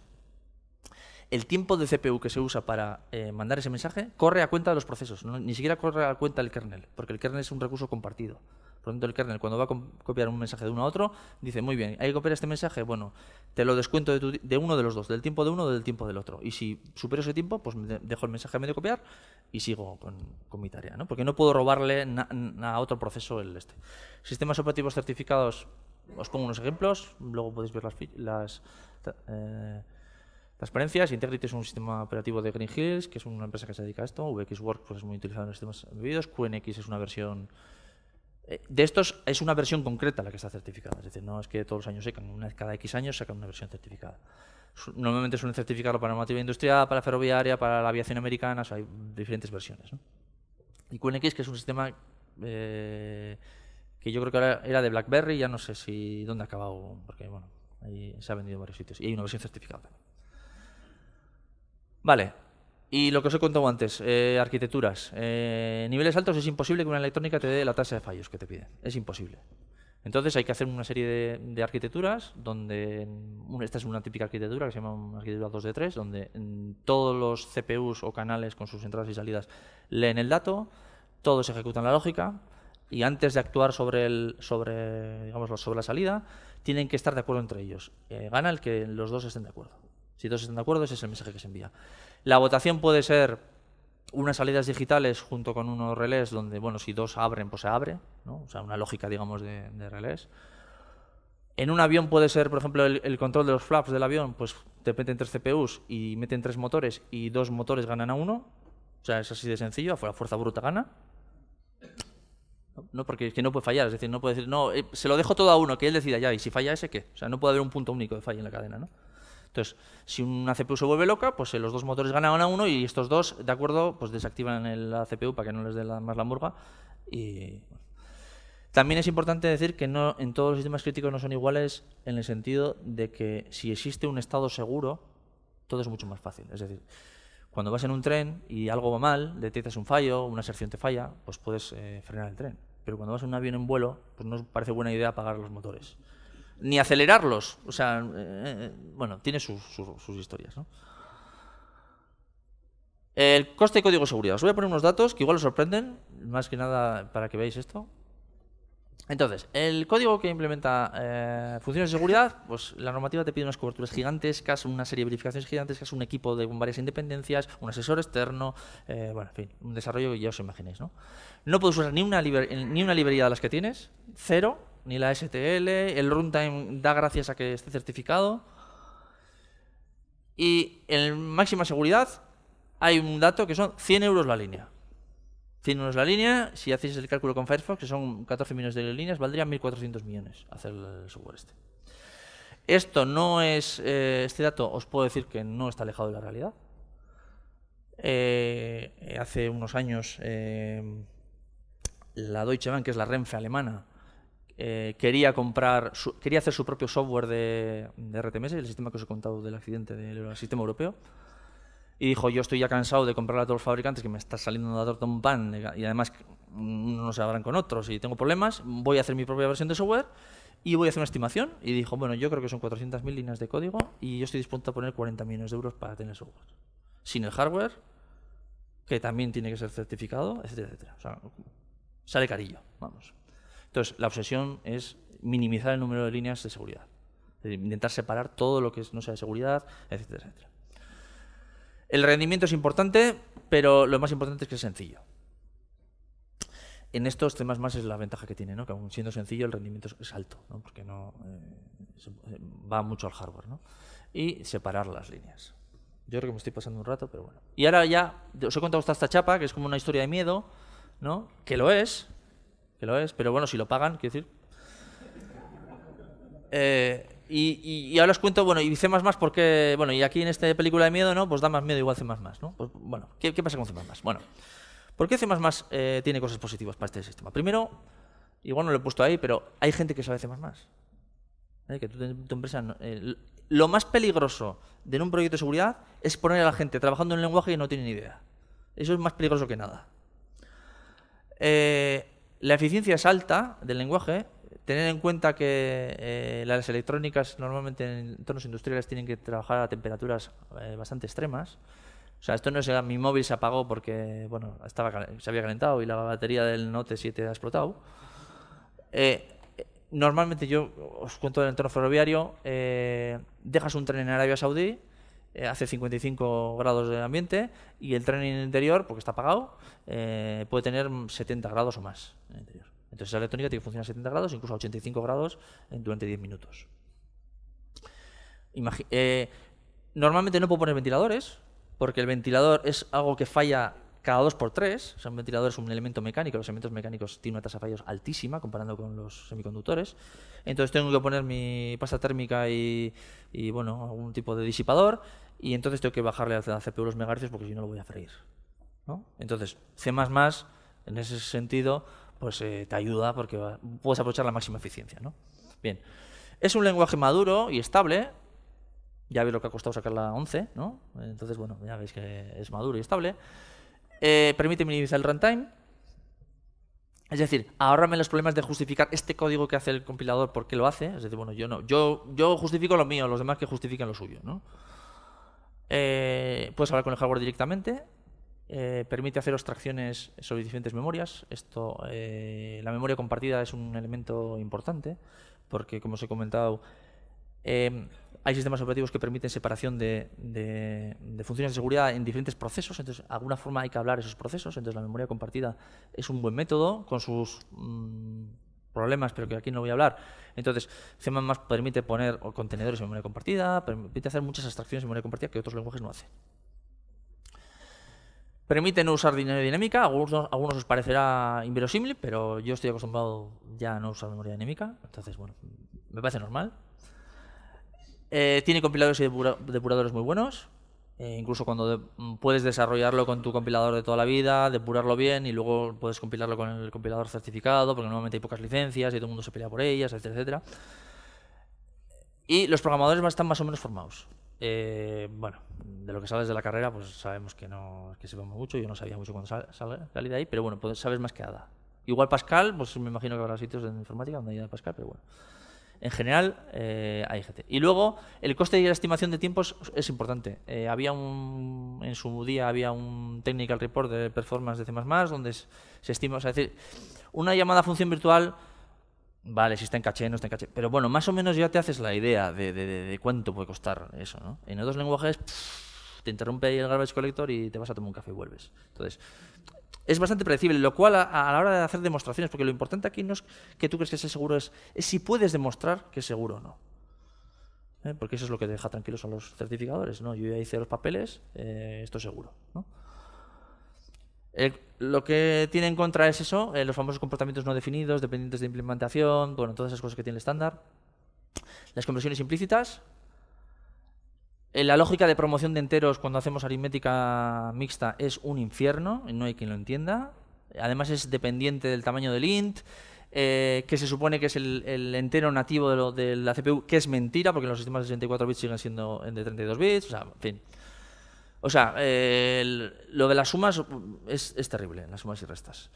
Speaker 2: el tiempo de CPU que se usa para eh, mandar ese mensaje corre a cuenta de los procesos, ni siquiera corre a cuenta del kernel, porque el kernel es un recurso compartido. Por lo el kernel cuando va a copiar un mensaje de uno a otro, dice, muy bien, hay que copiar este mensaje, bueno, te lo descuento de, uno de los dos, del tiempo de uno o del tiempo del otro. Y si supero ese tiempo, pues dejo el mensaje a medio copiar y sigo con, mi tarea, ¿no? Porque no puedo robarle a otro proceso el este. Sistemas operativos certificados, os pongo unos ejemplos, luego podéis ver las... las eh, transparencias. Integrity es un sistema operativo de Green Hills, que es una empresa que se dedica a esto. VxWorks pues, es muy utilizado en los sistemas vividos. QNX es una versión eh, de estos es una versión concreta la que está certificada, es decir, no es que todos los años secan, cada X años sacan una versión certificada. Normalmente suelen certificarlo para normativa industrial, para ferroviaria, para la aviación americana, hay diferentes versiones. Y QNX, que es un sistema eh, que yo creo que era de BlackBerry, ya no sé si dónde ha acabado, porque bueno, ahí se ha vendido en varios sitios y hay una versión certificada Vale, y lo que os he contado antes, eh, arquitecturas. Eh, niveles altos es imposible que una electrónica te dé la tasa de fallos que te piden. Es imposible. Entonces hay que hacer una serie de, arquitecturas donde esta es una típica arquitectura que se llama una arquitectura 2D3, donde mm, todos los CPUs o canales con sus entradas y salidas leen el dato, todos ejecutan la lógica y antes de actuar sobre el sobre sobre la salida tienen que estar de acuerdo entre ellos. Eh, gana el que los dos estén de acuerdo. Si dos están de acuerdo, ese es el mensaje que se envía. La votación puede ser unas salidas digitales junto con unos relés donde, bueno, si dos abren, pues se abre, ¿no? O sea, una lógica, digamos, de, relés. En un avión puede ser, por ejemplo, el, control de los flaps del avión, pues te meten tres CPUs y meten tres motores y dos motores ganan a uno. O sea, es así de sencillo, la fuerza bruta gana. No, porque es que no puede fallar, es decir, no puede decir, no, eh, se lo dejo todo a uno, que él decida ya, y si falla ese, ¿qué? O sea, no puede haber un punto único de falla en la cadena, ¿no? Entonces, si una CPU se vuelve loca, pues eh, los dos motores ganan a uno y estos dos, de acuerdo, pues desactivan la CPU para que no les dé más la hamburga. Y, También es importante decir que no, en todos los sistemas críticos no son iguales en el sentido de que si existe un estado seguro, todo es mucho más fácil. Es decir, cuando vas en un tren y algo va mal, detectas un fallo, una aserción te falla, pues puedes eh, frenar el tren. Pero cuando vas en un avión en vuelo, pues no parece buena idea apagar los motores ni acelerarlos. O sea, eh, eh, bueno, tiene sus, historias. ¿no? El coste de código de seguridad. Os voy a poner unos datos que igual os sorprenden, más que nada para que veáis esto. Entonces, el código que implementa eh, funciones de seguridad, pues la normativa te pide unas coberturas gigantescas, una serie de verificaciones gigantescas, un equipo de varias independencias, un asesor externo, bueno, en fin, un desarrollo que ya os imaginéis, ¿no? No puedes usar ni una, ni una librería de las que tienes, cero, ni la STL, el runtime da gracias a que esté certificado. Y en máxima seguridad hay un dato que son 100 euros la línea. 100 euros la línea, si hacéis el cálculo con Firefox, que son 14 millones de líneas, valdría 1.400 millones hacer el software este. Esto no es, eh, este dato os puedo decir que no está alejado de la realidad. Eh, hace unos años eh, la Deutsche Bank, que es la Renfe alemana, eh, quería comprar, quería hacer su propio software de, de, RTMS, el sistema que os he contado del accidente del sistema europeo. Y dijo, yo estoy ya cansado de comprar a todos los fabricantes que me está saliendo una torta un pan y además no se hablan con otros y tengo problemas, voy a hacer mi propia versión de software y voy a hacer una estimación. Y dijo, bueno, yo creo que son 400.000 líneas de código y yo estoy dispuesto a poner 40 millones de euros para tener software. Sin el hardware, que también tiene que ser certificado, etcétera, etcétera. O sea, sale carillo, vamos. Entonces, la obsesión es minimizar el número de líneas de seguridad, intentar separar todo lo que no sea de seguridad, etcétera, etcétera. El rendimiento es importante, pero lo más importante es que es sencillo. En estos temas más es la ventaja que tiene, ¿no? que aún siendo sencillo el rendimiento es alto, porque no eh, va mucho al hardware. Y separar las líneas. Yo creo que me estoy pasando un rato, pero bueno. Y ahora ya, os he contado esta chapa, que es como una historia de miedo, ¿no? que lo es, que lo es, pero bueno, si lo pagan, quiero decir. Eh, y, y, ahora os cuento, bueno, y C++ porque, bueno, y aquí en esta película de miedo, ¿no? Pues da más miedo igual C++, ¿no? Pues, bueno, ¿qué, pasa con C++? Bueno, ¿por qué C++ eh, tiene cosas positivas para este sistema? Primero, igual no lo he puesto ahí, pero hay gente que sabe C++. Eh, que tu empresa... lo más peligroso de un proyecto de seguridad es poner a la gente trabajando en un lenguaje que no tiene ni idea. Eso es más peligroso que nada. Eh, la eficiencia es alta del lenguaje. Tener en cuenta que eh, las electrónicas normalmente en entornos industriales tienen que trabajar a temperaturas eh, bastante extremas. O sea, esto no es eh, mi móvil se apagó porque bueno, estaba, se había calentado y la batería del Note 7 ha explotado. normalmente yo os cuento del entorno ferroviario, dejas un tren en Arabia Saudí, eh, hace 55 grados de ambiente y el tren en el interior, porque está apagado, eh, puede tener 70 grados o más Entonces la electrónica tiene que funcionar a 70 grados, incluso a 85 grados durante 10 minutos. Eh, normalmente no puedo poner ventiladores, porque el ventilador es algo que falla cada dos por 3 son sea, un ventilador es un elemento mecánico, los elementos mecánicos tienen una tasa de fallos altísima comparando con los semiconductores. Entonces tengo que poner mi pasta térmica y, bueno, algún tipo de disipador y entonces tengo que bajarle al la CPU los megahercios porque si no lo voy a freír. Entonces, C++, en ese sentido, pues eh, te ayuda porque puedes aprovechar la máxima eficiencia. Bien, es un lenguaje maduro y estable, ya veis lo que ha costado sacar la 11, Entonces, bueno, ya veis que es maduro y estable. Eh, permite minimizar el runtime. Es decir, ahorrame los problemas de justificar este código que hace el compilador, porque lo hace. Es decir, bueno, yo no, yo, yo justifico lo mío, los demás que justifiquen lo suyo. ¿no? Eh, puedes hablar con el hardware directamente. Eh, permite hacer abstracciones sobre diferentes memorias. Esto, la memoria compartida es un elemento importante porque, como os he comentado, hay sistemas operativos que permiten separación de, funciones de seguridad en diferentes procesos, entonces de alguna forma hay que hablar esos procesos, entonces la memoria compartida es un buen método con sus mm, problemas, pero que aquí no voy a hablar. Entonces, C++ permite poner contenedores en memoria compartida, permite hacer muchas abstracciones en memoria compartida que otros lenguajes no hacen. Permite no usar memoria dinámica, algunos, a algunos os parecerá inverosímil, pero yo estoy acostumbrado ya a no usar memoria dinámica, entonces bueno, me parece normal, eh, tiene compiladores y depuradores muy buenos. Eh, incluso cuando puedes desarrollarlo con tu compilador de toda la vida, depurarlo bien y luego puedes compilarlo con el compilador certificado, porque normalmente hay pocas licencias y todo el mundo se pelea por ellas, etcétera, Y los programadores están más o menos formados. Eh, bueno, de lo que sabes de la carrera, pues sabemos que no que sepamos mucho. Yo no sabía mucho cuando sale salí de ahí, pero bueno, pues sabes más que nada. Igual Pascal, pues me imagino que habrá sitios de informática donde haya Pascal, pero bueno en general eh, hay gente. Y luego el coste y la estimación de tiempos es importante. Eh, había un, en su día había un technical report de performance de C++ donde se estima, es decir, una llamada a función virtual, vale, si está en caché, no está en caché, pero bueno, más o menos ya te haces la idea de, cuánto puede costar eso, ¿no? En otros e lenguajes te interrumpe el garbage collector y te vas a tomar un café y vuelves. Entonces, es bastante predecible, lo cual a, la hora de hacer demostraciones, porque lo importante aquí no es que tú crees que sea seguro es, si puedes demostrar que es seguro o no. ¿Eh? Porque eso es lo que deja tranquilos a los certificadores. ¿no? Yo ya hice los papeles, eh, esto es seguro. lo que tiene en contra es eso, eh, los famosos comportamientos no definidos, dependientes de implementación, bueno, todas esas cosas que tiene el estándar. Las conversiones implícitas, eh, la lógica de promoción de enteros cuando hacemos aritmética mixta es un infierno, no hay quien lo entienda. Además es dependiente del tamaño del int, eh, que se supone que es el, entero nativo de, lo, de, la CPU, que es mentira, porque los sistemas de 64 bits siguen siendo de 32 bits, o sea, fin. O sea, lo de las sumas es terrible, las sumas y restas.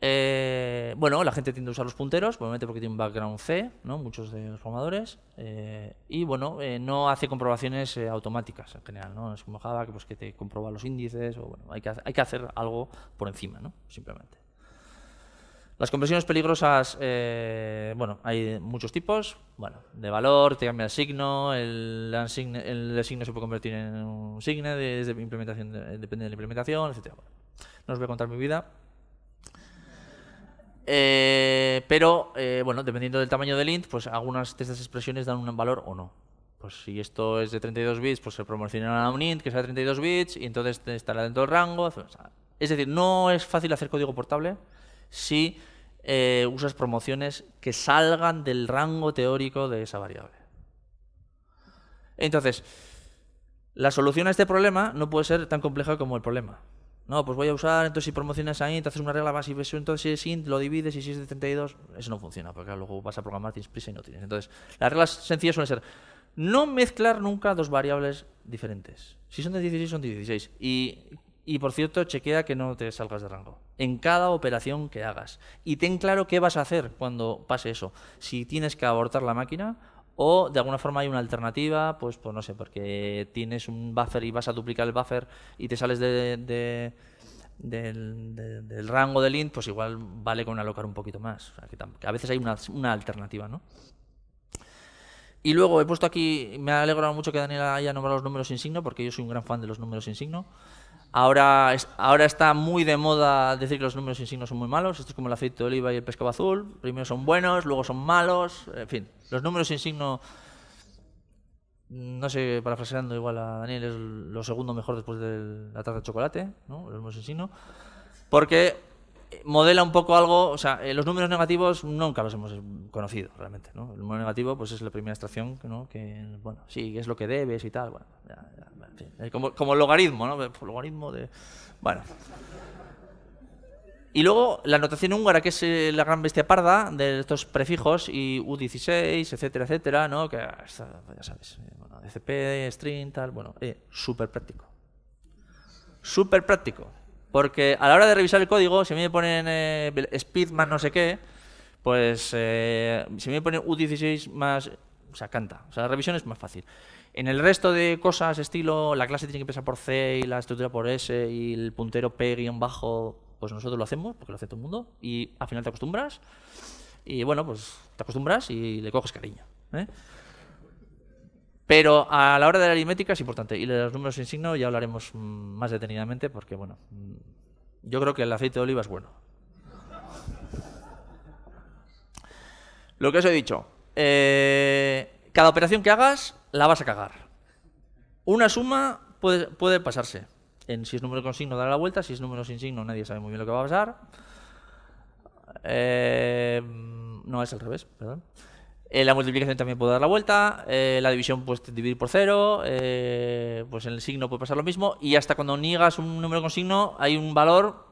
Speaker 2: Eh, bueno, la gente tiende a usar los punteros, probablemente porque tiene un background C, ¿no? muchos de los formadores, eh, y bueno, eh, no hace comprobaciones automáticas en general, ¿no? es como Java que, pues, que te comproba los índices, o bueno, hay que, hay que hacer algo por encima, ¿no? simplemente. Las conversiones peligrosas, bueno, hay muchos tipos, bueno, de valor, te cambia el signo, el, el, signo se puede convertir en un signo, desde implementación, depende de la implementación, etc. no os voy a contar mi vida, eh, pero, eh, bueno, dependiendo del tamaño del int, pues algunas de estas expresiones dan un valor o no. Pues si esto es de 32 bits, pues se promocionará un int que sea de 32 bits y entonces estará dentro del rango. Es decir, no es fácil hacer código portable si eh, usas promociones que salgan del rango teórico de esa variable. Entonces, la solución a este problema no puede ser tan compleja como el problema. No, pues voy a usar, entonces si promocionas a int, haces una regla más y ves, entonces si es int, lo divides y si es de 32, eso no funciona, porque luego vas a programar, tienes prisa y no tienes. Entonces, las reglas sencillas suelen ser no mezclar nunca dos variables diferentes. Si son de 16, son de 16. Y, y por cierto, chequea que no te salgas de rango en cada operación que hagas. Y ten claro qué vas a hacer cuando pase eso. Si tienes que abortar la máquina o de alguna forma hay una alternativa, pues, pues no sé, porque tienes un buffer y vas a duplicar el buffer y te sales de, del, rango del int, pues igual vale con alocar un poquito más. a veces hay una, alternativa, ¿no? Y luego he puesto aquí, me ha alegrado mucho que Daniel haya nombrado los números sin signo, porque yo soy un gran fan de los números sin signo. Ahora, está muy de moda decir que los números sin signos son muy malos. Esto es como el aceite de oliva y el pescado azul. Primero son buenos, luego son malos. En fin, los números sin signo, no sé, parafraseando igual a Daniel, es lo segundo mejor después de la tarta de chocolate, ¿no? los números sin signo. Porque modela un poco algo, o sea, eh, los números negativos nunca los hemos conocido realmente, ¿no? El número negativo pues es la primera extracción, ¿no? Que, bueno, sí, es lo que debes y tal, bueno, en fin. como, como logaritmo, ¿no? Logaritmo de... Bueno. Y luego la notación húngara, que es eh, la gran bestia parda de estos prefijos y U16, etcétera, etcétera, ¿no? Que ah, ya sabes, eh, bueno, DCP, string, tal, bueno, eh, súper práctico. Súper práctico. Porque a la hora de revisar el código, si a mí me ponen eh, speed más no sé qué, pues eh, si a mí me ponen U16 más... O sea, canta. O sea, la revisión es más fácil. En el resto de cosas, estilo, la clase tiene que empezar por C y la estructura por S y el puntero P bajo, pues nosotros lo hacemos, porque lo hace todo el mundo, y al final te acostumbras. Y bueno, pues te acostumbras y le coges cariño. ¿eh? Pero a la hora de la aritmética es importante. Y de los números sin signo ya hablaremos mm, más detenidamente porque, bueno, mm, yo creo que el aceite de oliva es bueno. Lo que os he dicho, eh, cada operación que hagas la vas a cagar. Una suma puede, pasarse. En si es número con signo, dará la vuelta. Si es número sin signo, nadie sabe muy bien lo que va a pasar. Eh, no, es al revés, perdón. Eh, la multiplicación también puede dar la vuelta, eh, la división puede dividir por cero, eh, pues en el signo puede pasar lo mismo, y hasta cuando niegas un número con signo hay un valor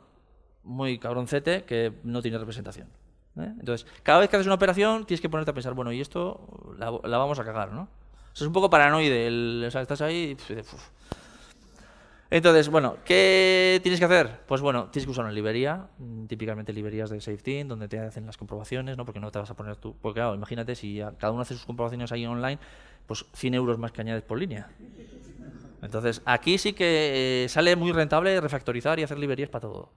Speaker 2: muy cabroncete que no tiene representación. Entonces, cada vez que haces una operación tienes que ponerte a pensar, bueno, y esto la, vamos a cagar, ¿no? Eso es un poco paranoide, o sea, estás ahí... y entonces, bueno, ¿qué tienes que hacer? Pues bueno, tienes que usar una librería, mm, típicamente librerías de Safety, donde te hacen las comprobaciones, ¿no? Porque no te vas a poner tú. Porque claro, imagínate, si cada uno hace sus comprobaciones ahí online, pues 100 euros más que añades por línea. Entonces, aquí sí que eh, sale muy rentable refactorizar y hacer librerías para todo.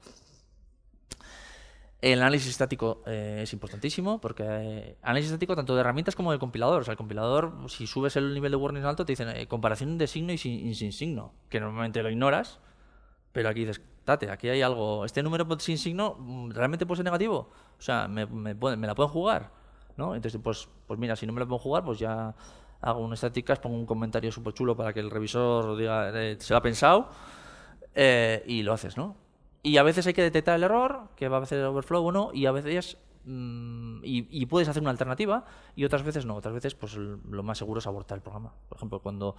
Speaker 2: El análisis estático eh, es importantísimo porque eh, análisis estático tanto de herramientas como del compilador. O sea, el compilador, si subes el nivel de warnings alto, te dicen eh, comparación de signo y sin, signo, que normalmente lo ignoras, pero aquí dices, tate, aquí hay algo. Este número sin signo mm, realmente puede ser negativo. O sea, me, la pueden jugar. ¿no? Entonces, pues, pues mira, si no me la pueden jugar, pues ya hago un estáticas, pongo un comentario súper chulo para que el revisor diga, se lo ha pensado, y lo haces, ¿no? Y a veces hay que detectar el error, que va a el overflow o no, y a veces mm, y, puedes hacer una alternativa y otras veces no. Otras veces pues lo más seguro es abortar el programa. Por ejemplo, cuando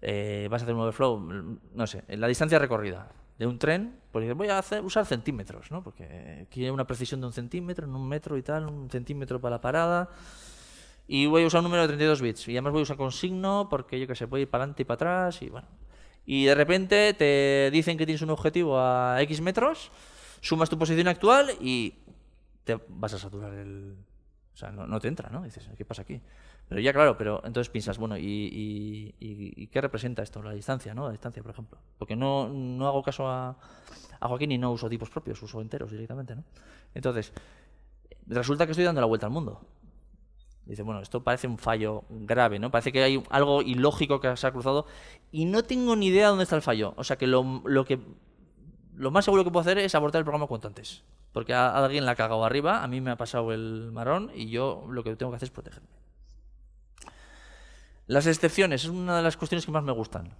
Speaker 2: eh, vas a hacer un overflow, mm, no sé, en la distancia recorrida de un tren, pues voy a hacer, usar centímetros, ¿no? Porque quiere una precisión de un centímetro, en un metro y tal, un centímetro para la parada. Y voy a usar un número de 32 bits. Y además voy a usar con signo porque yo qué sé, voy a ir para adelante y para atrás. Y bueno, y de repente te dicen que tienes un objetivo a X metros, sumas tu posición actual y te vas a saturar el... O sea, no, te entra, ¿no? Dices, ¿qué pasa aquí? Pero ya claro, pero entonces piensas, bueno, ¿y, qué representa esto? La distancia, ¿no? La distancia, por ejemplo. Porque no, hago caso a, a Joaquín y no uso tipos propios, uso enteros directamente, ¿no? Entonces, resulta que estoy dando la vuelta al mundo. Dice, bueno, esto parece un fallo grave, ¿no? Parece que hay algo ilógico que se ha cruzado y no tengo ni idea de dónde está el fallo. O sea que lo, lo que lo más seguro que puedo hacer es abortar el programa cuanto antes. Porque a, alguien la ha cagado arriba, a mí me ha pasado el marón y yo lo que tengo que hacer es protegerme. Las excepciones es una de las cuestiones que más me gustan.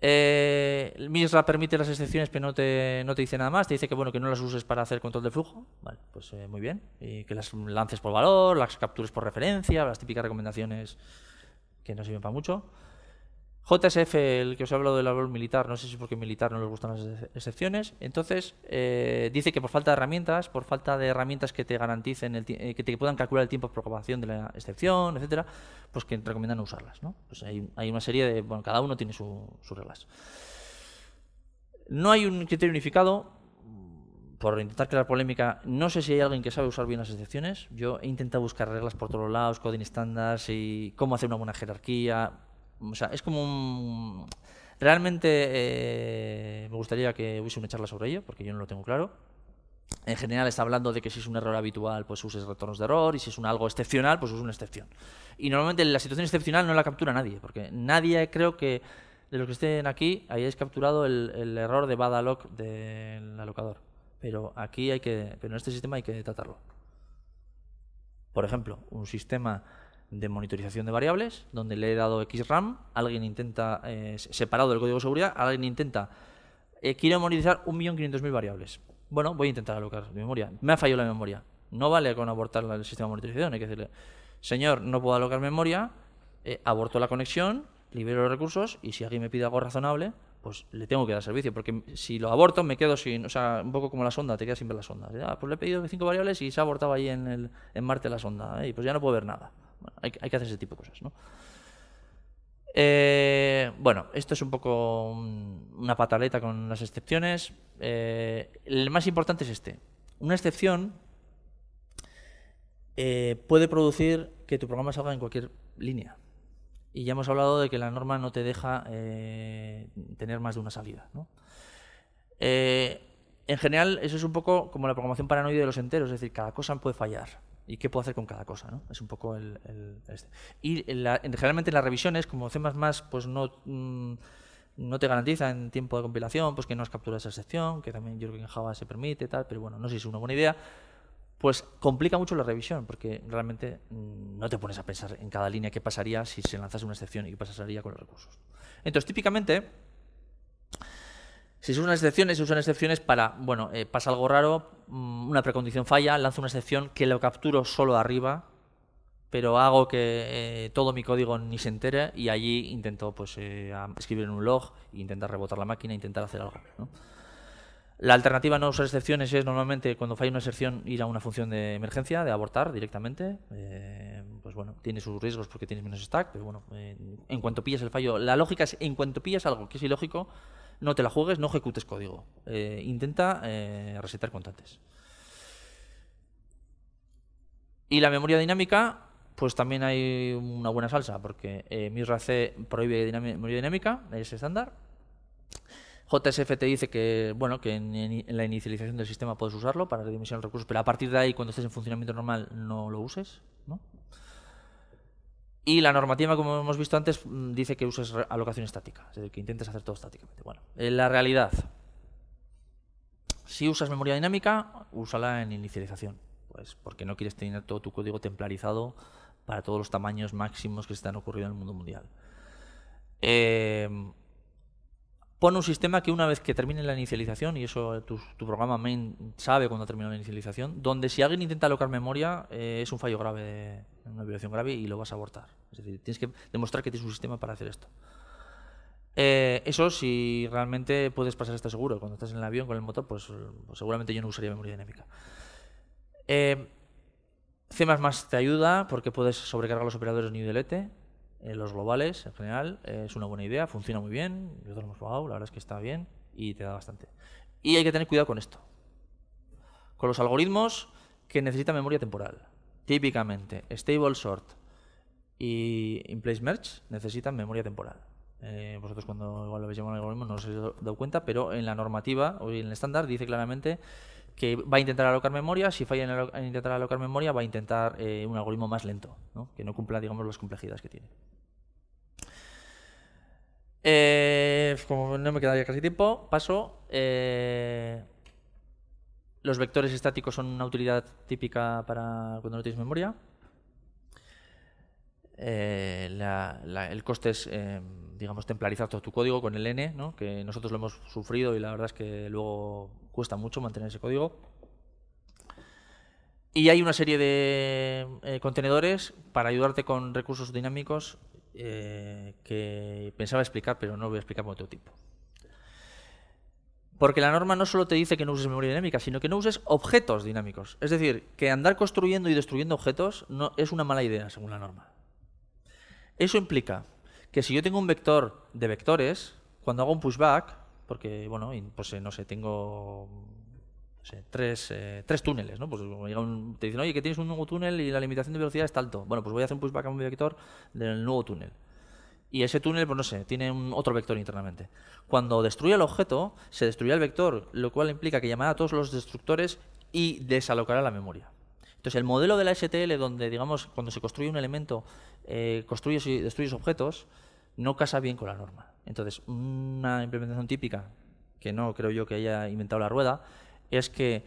Speaker 2: Eh, Misra permite las excepciones, pero no te, no te dice nada más. Te dice que bueno que no las uses para hacer control de flujo. pues eh, muy bien. Y que las lances por valor, las captures por referencia, las típicas recomendaciones que no sirven para mucho. JSF, el que os he hablado del árbol militar, no sé si porque militar no les gustan las excepciones. Entonces, eh, dice que por falta de herramientas, por falta de herramientas que te garanticen, el eh, que te puedan calcular el tiempo de propagación de la excepción, etcétera, pues que recomiendan usarlas. Pues hay, una serie de. Bueno, cada uno tiene sus reglas. No hay un criterio unificado. Por intentar crear polémica, no sé si hay alguien que sabe usar bien las excepciones. Yo he intentado buscar reglas por todos lados, coding estándares y cómo hacer una buena jerarquía o sea, es como un... Realmente eh, me gustaría que hubiese una charla sobre ello, porque yo no lo tengo claro. En general está hablando de que si es un error habitual, pues uses retornos de error, y si es un algo excepcional, pues uses una excepción. Y normalmente la situación excepcional no la captura nadie, porque nadie creo que de los que estén aquí hayáis capturado el, error de bad alloc del alocador. Pero aquí hay que, pero en este sistema hay que tratarlo. Por ejemplo, un sistema de monitorización de variables, donde le he dado XRAM, alguien intenta, eh, separado del código de seguridad, alguien intenta, eh, quiero monitorizar 1.500.000 variables. Bueno, voy a intentar alocar memoria. Me ha fallado la memoria. No vale con abortar el sistema de monitorización, hay que decirle, señor, no puedo alocar memoria, eh, aborto la conexión, libero los recursos y si alguien me pide algo razonable, pues le tengo que dar servicio, porque si lo aborto me quedo sin, o sea, un poco como la sonda, te quedas sin ver la sonda. Ah, pues le he pedido cinco variables y se ha abortado ahí en, el, en Marte la sonda, eh, y pues ya no puedo ver nada hay, que hacer ese tipo de cosas, ¿no? Eh, bueno, esto es un poco una pataleta con las excepciones. Eh, el más importante es este. Una excepción eh, puede producir que tu programa salga en cualquier línea. Y ya hemos hablado de que la norma no te deja tener más de una salida. en general, eso es un poco como la programación paranoide de los enteros, es decir, cada cosa puede fallar y qué puedo hacer con cada cosa. ¿no? Es un poco el... Este. Y generalmente las revisiones, como C++, pues no, mm, no te garantiza en tiempo de compilación, pues que no has capturado esa excepción que también yo en Java se permite, tal, pero bueno, no sé si es una buena idea, pues complica mucho la revisión, porque realmente mm, no te pones a pensar en cada línea qué pasaría si se lanzase una excepción y qué pasaría con los recursos. Entonces, típicamente... Si se usan excepciones, se usan excepciones para, bueno, eh, pasa algo raro, mm, una precondición falla, lanzo una excepción que lo capturo solo arriba, pero hago que eh, todo mi código ni se entere y allí intento pues, eh, escribir en un log, e intentar rebotar la máquina, intentar hacer algo. La alternativa a no usar excepciones es normalmente cuando falla una excepción ir a una función de emergencia, de abortar directamente. pues bueno, tiene sus riesgos porque tienes menos stack, pero bueno, en cuanto pillas el fallo, la lógica es en cuanto pillas algo que es ilógico, no te la juegues, no ejecutes código. Eh, intenta eh, resetar contantes. Y la memoria dinámica, pues también hay una buena salsa, porque eh, MISRA C prohíbe memoria dinámica, es estándar. JSF te dice que, bueno, que en, la inicialización del sistema puedes usarlo para redimensionar recursos, pero a partir de ahí, cuando estés en funcionamiento normal, no lo uses. ¿no? Y la normativa, como hemos visto antes, mm, dice que uses alocación estática, es decir, que intentes hacer todo estáticamente. Bueno, en la realidad, si usas memoria dinámica, úsala en inicialización, pues porque no quieres tener todo tu código templarizado para todos los tamaños máximos que se han ocurrido en el mundo mundial. Em, pon un sistema que una vez que termine la inicialización, y eso eh, tu, programa main sabe cuando ha terminado la inicialización, donde si alguien intenta alocar memoria eh, es un fallo grave, una violación grave y lo vas a abortar. Es decir, tienes que demostrar que tienes un sistema para hacer esto. Eh, eso si realmente puedes pasar este seguro. Cuando estás en el avión con el motor, pues, pues, seguramente yo no usaría memoria dinámica. Eh, C++ te ayuda porque puedes sobrecargar los operadores ni delete eh, los globales en general es una buena idea, funciona muy bien, nosotros hemos probado, la verdad es que está bien y te da bastante. Y hay que tener cuidado con esto, con los algoritmos que necesitan memoria temporal. Típicamente, stable sort y in place merge necesitan memoria temporal. Eh, vosotros cuando igual lo habéis llamado algoritmo no os habéis dado cuenta, pero en la normativa o en el estándar dice claramente que va a intentar alocar memoria, si falla en, intentar alocar memoria, va a intentar eh, un algoritmo más lento, que no cumpla, digamos, las complejidades que tiene. Eh, como no me quedaría casi tiempo, paso. Eh, los vectores estáticos son una utilidad típica para cuando no tienes memoria. el coste es digamos, templarizar todo tu código con el N, que nosotros lo hemos sufrido y la verdad es que luego cuesta mucho mantener ese código. Y hay una serie de eh, contenedores para ayudarte con recursos dinámicos eh, que pensaba explicar, pero no voy a explicar por otro tipo. Porque la norma no solo te dice que no uses memoria dinámica, sino que no uses objetos dinámicos. Es decir, que andar construyendo y destruyendo objetos no, es una mala idea, según la norma. Eso implica que si yo tengo un vector de vectores, cuando hago un pushback, porque, bueno, pues eh, no sé, tengo tres, eh, tres, túneles, ¿no? Pues te dicen, oye, que tienes un nuevo túnel y la limitación de velocidad es tanto. Bueno, pues voy a hacer un pushback a un vector del nuevo túnel. Y ese túnel, pues no sé, tiene un otro vector internamente. Cuando destruye el objeto, se destruye el vector, lo cual implica que llamará a todos los destructores y desalocará la memoria. Entonces, el modelo de la STL, donde, digamos, cuando se construye un elemento, eh, construyes y destruyes objetos, no casa bien con la norma. Entonces, una implementación típica, que no creo yo que haya inventado la rueda, es que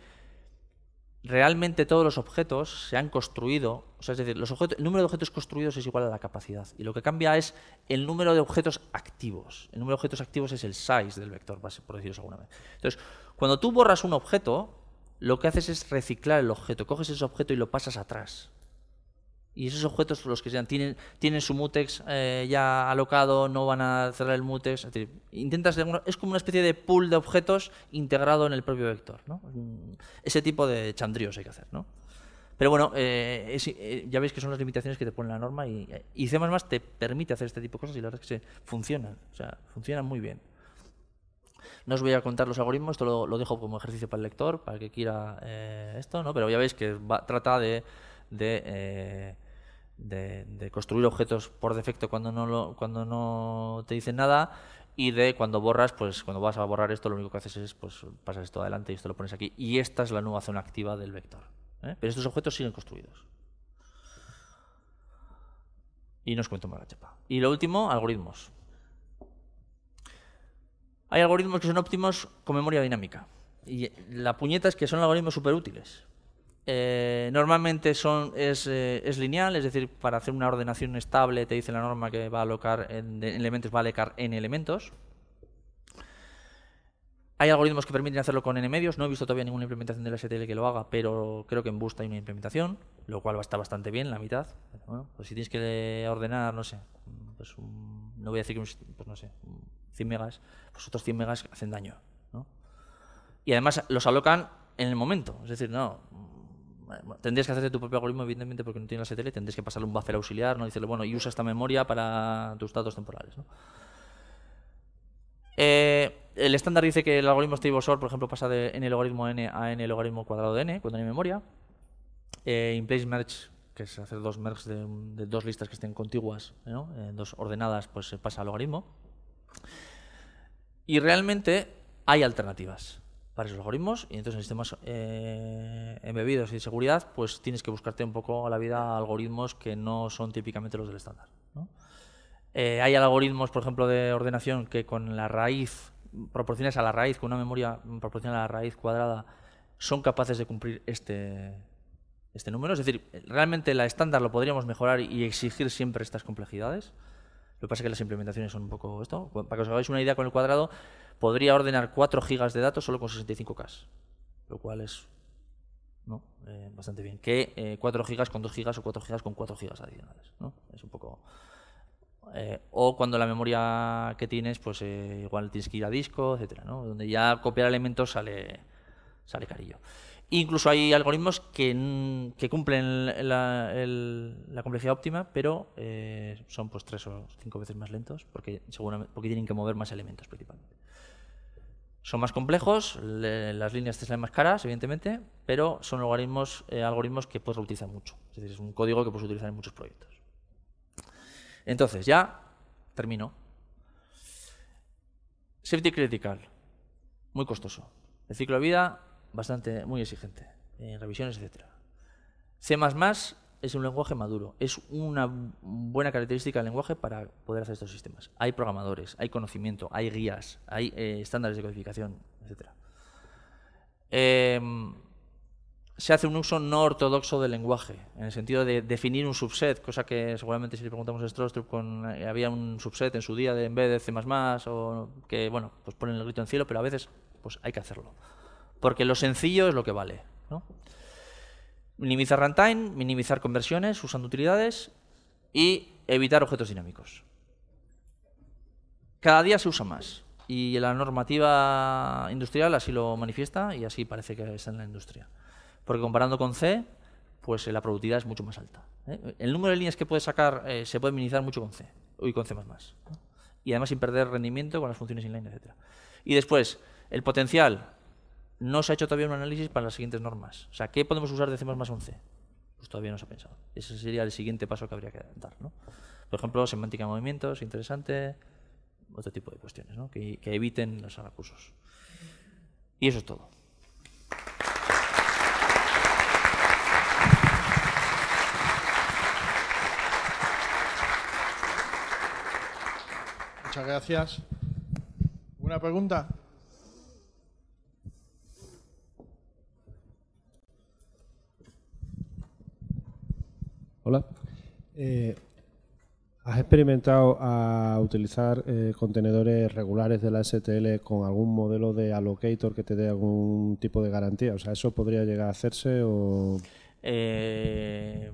Speaker 2: realmente todos los objetos se han construido, es decir, el número de objetos construidos es igual a la capacidad, y lo que cambia es el número de objetos activos. El número de objetos activos es el size del vector, por decirlo alguna vez. Entonces, cuando tú borras un objeto, lo que haces es reciclar el objeto, coges ese objeto y lo pasas atrás. Y esos objetos, los que sean, tienen, tienen su mutex eh, ya alocado, no van a cerrar el mutex. Es intentas es como una especie de pool de objetos integrado en el propio vector. Ese tipo de chandríos hay que hacer. Pero bueno, eh, eh, ya veis que son las limitaciones que te pone la norma y, y C te permite hacer este tipo de cosas y la verdad es que funcionan. O sea, funcionan muy bien. No os voy a contar los algoritmos, esto lo, dejo como ejercicio para el lector, para que quiera esto, ¿no? pero ya veis que trata de eh, de, de, construir objetos por defecto cuando no, lo, cuando no te dicen nada y de cuando borras, pues cuando vas a borrar esto lo único que haces es pues pasas esto adelante y esto lo pones aquí y esta es la nueva zona activa del vector. ¿eh? Pero estos objetos siguen construidos. Y nos cuento más la chapa. Y lo último, algoritmos. Hay algoritmos que son óptimos con memoria dinámica. Y la puñeta es que son algoritmos súper útiles. Eh, normalmente son, eh, es, lineal, es decir, para hacer una ordenación estable te dice la norma que va a alocar en, elementos, va a alocar n elementos. Hay algoritmos que permiten hacerlo con n medios, no he visto todavía ninguna implementación del STL que lo haga, pero creo que en Boost hay una implementación, lo cual va a estar bastante bien, la mitad. Bueno, pues si tienes que ordenar, no sé, pues no voy a decir que un, pues no sé, 100 megas, pues otros 100 megas hacen daño. Y además los alocan en el momento, es decir, no, tendrías que hacerte tu propio algoritmo, evidentemente, porque no tiene la STL, tendrías que pasarle un buffer auxiliar, no decirle, bueno, y usa esta memoria para tus datos temporales. Eh, el estándar dice que el algoritmo Steve por ejemplo, pasa de n logaritmo n a n logaritmo cuadrado de n, cuando hay memoria. Eh, in place merge, que es hacer dos merges de, dos listas que estén contiguas, ¿no? Eh, dos ordenadas, pues se pasa al logaritmo. Y realmente hay alternativas esos algoritmos y entonces en sistemas eh, embebidos y de seguridad pues tienes que buscarte un poco a la vida algoritmos que no son típicamente los del estándar. Eh, hay algoritmos, por ejemplo, de ordenación que con la raíz, proporciones a la raíz, con una memoria proporcional a la raíz cuadrada, son capaces de cumplir este, este número. Es decir, realmente la estándar lo podríamos mejorar y exigir siempre estas complejidades. Lo que pasa es que las implementaciones son un poco esto. Para que os hagáis una idea con el cuadrado, podría ordenar 4 gigas de datos solo con 65K, lo cual es eh, bastante bien. Que 4 GB con 2 GB o 4 gigas con 4 gigas adicionales. ¿no? Es un poco... Eh, o cuando la memoria que tienes, pues eh, igual tienes que ir a disco, etcétera, ¿no? Donde ya copiar elementos sale, sale carillo. Incluso hay algoritmos que, cumplen la, complejidad óptima, pero eh, son pues tres o cinco veces más lentos porque, tienen que mover más elementos principalmente. Son más complejos, las líneas te salen más caras, evidentemente, pero son algoritmos, eh, algoritmos que puedes utilizar mucho. Es decir, es un código que puedes utilizar en muchos proyectos. Entonces, ya termino. Safety critical, muy costoso. El ciclo de vida bastante, muy exigente, en revisiones, etc. C es un lenguaje maduro, es una buena característica del lenguaje para poder hacer estos sistemas. Hay programadores, hay conocimiento, hay guías, hay eh, estándares de codificación, etcétera. Em, se hace un uso no ortodoxo del lenguaje, en el sentido de definir un subset, cosa que seguramente si le preguntamos a Strostrup, eh, había un subset en su día de en vez de C++, o que, bueno, pues ponen el grito en cielo, pero a veces pues hay que hacerlo porque lo sencillo es lo que vale. Minimizar runtime, minimizar conversiones usando utilidades y evitar objetos dinámicos. Cada día se usa más y la normativa industrial así lo manifiesta y así parece que está en la industria. Porque comparando con C, pues eh, la productividad es mucho más alta. ¿eh? El número de líneas que puede sacar eh, se puede minimizar mucho con C y con C++. Y además sin perder rendimiento con las funciones inline, etc. Y después, el potencial no se ha hecho todavía un análisis para las siguientes normas. O sea, ¿qué podemos usar de C++ 11? Pues todavía no se ha pensado. Ese sería el siguiente paso que habría que dar, ¿no? Por ejemplo, semántica de movimientos, interesante, otro tipo de cuestiones, ¿no? Que, que eviten los acusos. Y eso es todo.
Speaker 1: Muchas gracias. ¿Una pregunta? Eh, ¿Has experimentado a utilizar eh, contenedores regulares de la STL con algún modelo de allocator que te dé algún tipo de garantía? O sea, ¿eso podría llegar a hacerse
Speaker 2: eh,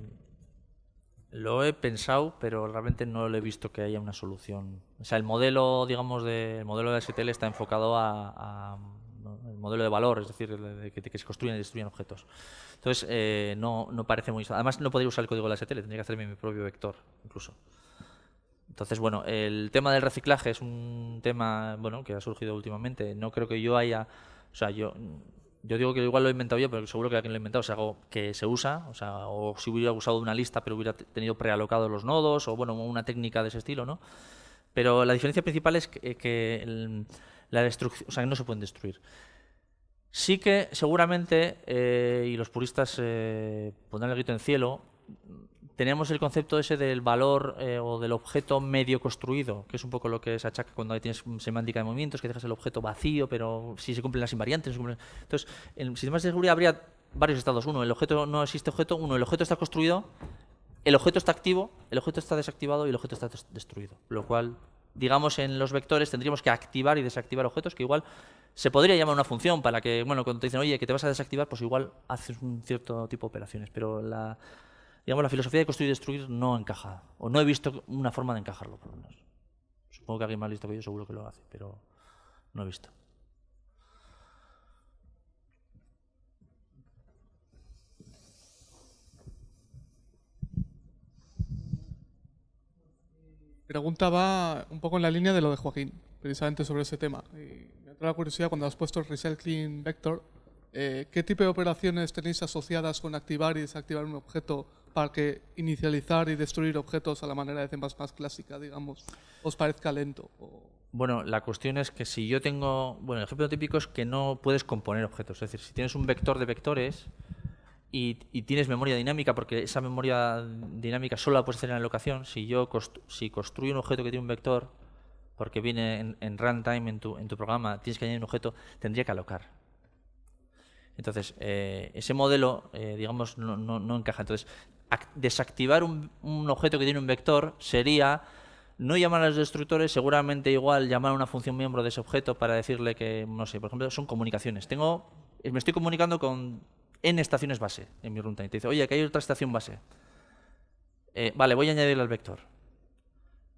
Speaker 2: lo he pensado, pero realmente no lo he visto que haya una solución. O sea, el modelo, digamos, de, modelo de STL está enfocado a modelo de valor, es decir, que, que se construyen y destruyen objetos. Entonces, eh, no, no, parece muy... Además, no podría usar el código de la STL, tendría que hacerme mi propio vector, incluso. Entonces, bueno, el tema del reciclaje es un tema bueno, que ha surgido últimamente. No creo que yo haya... O sea, yo, yo digo que igual lo he inventado yo, pero seguro que alguien lo ha inventado. O sea, algo que se usa, o sea, o si hubiera usado una lista, pero hubiera tenido prealocado los nodos, o bueno, una técnica de ese estilo, ¿no? Pero la diferencia principal es que, eh, la destrucción, o sea, no se pueden destruir. Sí que seguramente, eh, y los puristas eh, pondrán el grito en cielo, tenemos el concepto ese del valor eh, o del objeto medio construido, que es un poco lo que se achaca cuando tienes semántica de movimientos, que dejas el objeto vacío, pero si se cumplen las invariantes. Entonces, en sistemas de seguridad habría varios estados. Uno, el objeto no existe objeto. Uno, el objeto está construido, el objeto está activo, el objeto está desactivado y el objeto está destruido. Lo cual digamos, en los vectores tendríamos que activar y desactivar objetos, que igual se podría llamar una función para que, bueno, cuando te dicen, oye, que te vas a desactivar, pues igual haces un cierto tipo de operaciones, pero la, digamos, la filosofía de construir y destruir no encaja, o no he visto una forma de encajarlo, por lo menos. Supongo que alguien más listo que yo seguro que lo hace, pero no he visto.
Speaker 1: pregunta va un poco en la línea de lo de Joaquín, precisamente sobre ese tema. Y me entra la curiosidad cuando has puesto el Recycling Vector, eh, ¿qué tipo de operaciones tenéis asociadas con activar y desactivar un objeto para que inicializar y destruir objetos a la manera de más, más clásica, digamos, os parezca lento?
Speaker 2: Bueno, la cuestión es que si yo tengo, bueno, el ejemplo típico es que no puedes componer objetos, es decir, si tienes un vector de vectores, y, tienes memoria dinámica, porque esa memoria dinámica solo la puedes hacer en la locación. Si yo si construyo un objeto que tiene un vector, porque viene en, runtime en tu, en tu, programa, tienes que añadir un objeto, tendría que alocar. Entonces, eh, ese modelo, eh, digamos, no, encaja. Entonces, desactivar un, un objeto que tiene un vector sería no llamar a los destructores, seguramente igual llamar a una función miembro de ese objeto para decirle que, no sé, por ejemplo, son comunicaciones. Tengo, me estoy comunicando con en estaciones base en mi runtime. Te dice, oye, que hay otra estación base. Eh, vale, voy a añadirle al vector.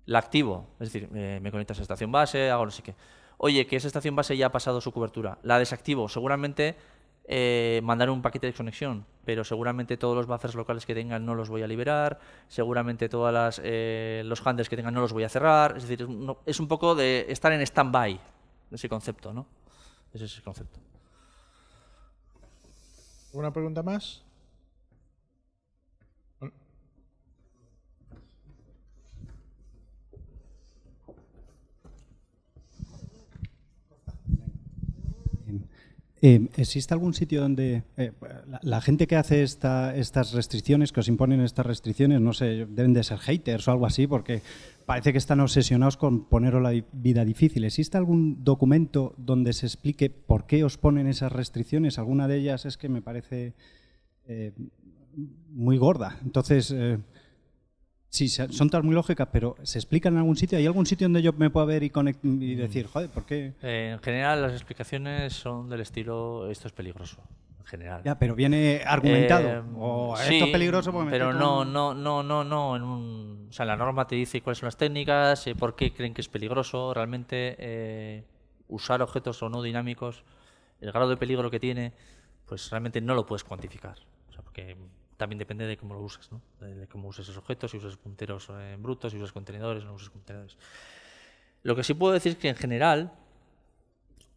Speaker 2: La activo, es decir, me conecto a esa estación base, hago no sé Oye, que esa estación base ya ha pasado su cobertura. La desactivo, seguramente eh, mandaré un paquete de conexión, pero seguramente todos los buffers locales que tengan no los voy a liberar, seguramente todos las eh, los handlers que tengan no los voy a cerrar. Es decir, es un, poco de estar en standby by ese concepto, ¿no? Es el concepto.
Speaker 1: ¿Una pregunta más?
Speaker 2: Eh, ¿Existe algún sitio donde, eh, la, gente que hace estas restricciones, que os imponen estas restricciones, no sé, deben de ser haters o algo así, porque parece que están obsesionados con poneros la vida difícil. ¿Existe algún documento donde se explique por qué os ponen esas restricciones?
Speaker 1: Alguna de ellas es que me parece eh,
Speaker 2: muy gorda. Entonces, eh, sí, son todas muy lógicas, pero ¿se explican en algún sitio? ¿Hay algún sitio donde yo me pueda ver y, y decir, mm. joder, ¿por qué? Eh, en general, las explicaciones son del estilo, esto es peligroso general. Ya, pero viene argumentado. Eh, esto es peligroso porque Pero no, no, no, no, no. o sea, la norma te dice cuáles son las técnicas, eh, por qué creen que es peligroso. Realmente eh, usar objetos o no dinámicos, el grado de peligro que tiene, pues realmente no lo puedes cuantificar. O sea, porque también depende de cómo lo uses, ¿no? De cómo uses esos objetos, si usas punteros brutos, si usas contenedores, no usas contenedores. Lo que sí puedo decir es que en general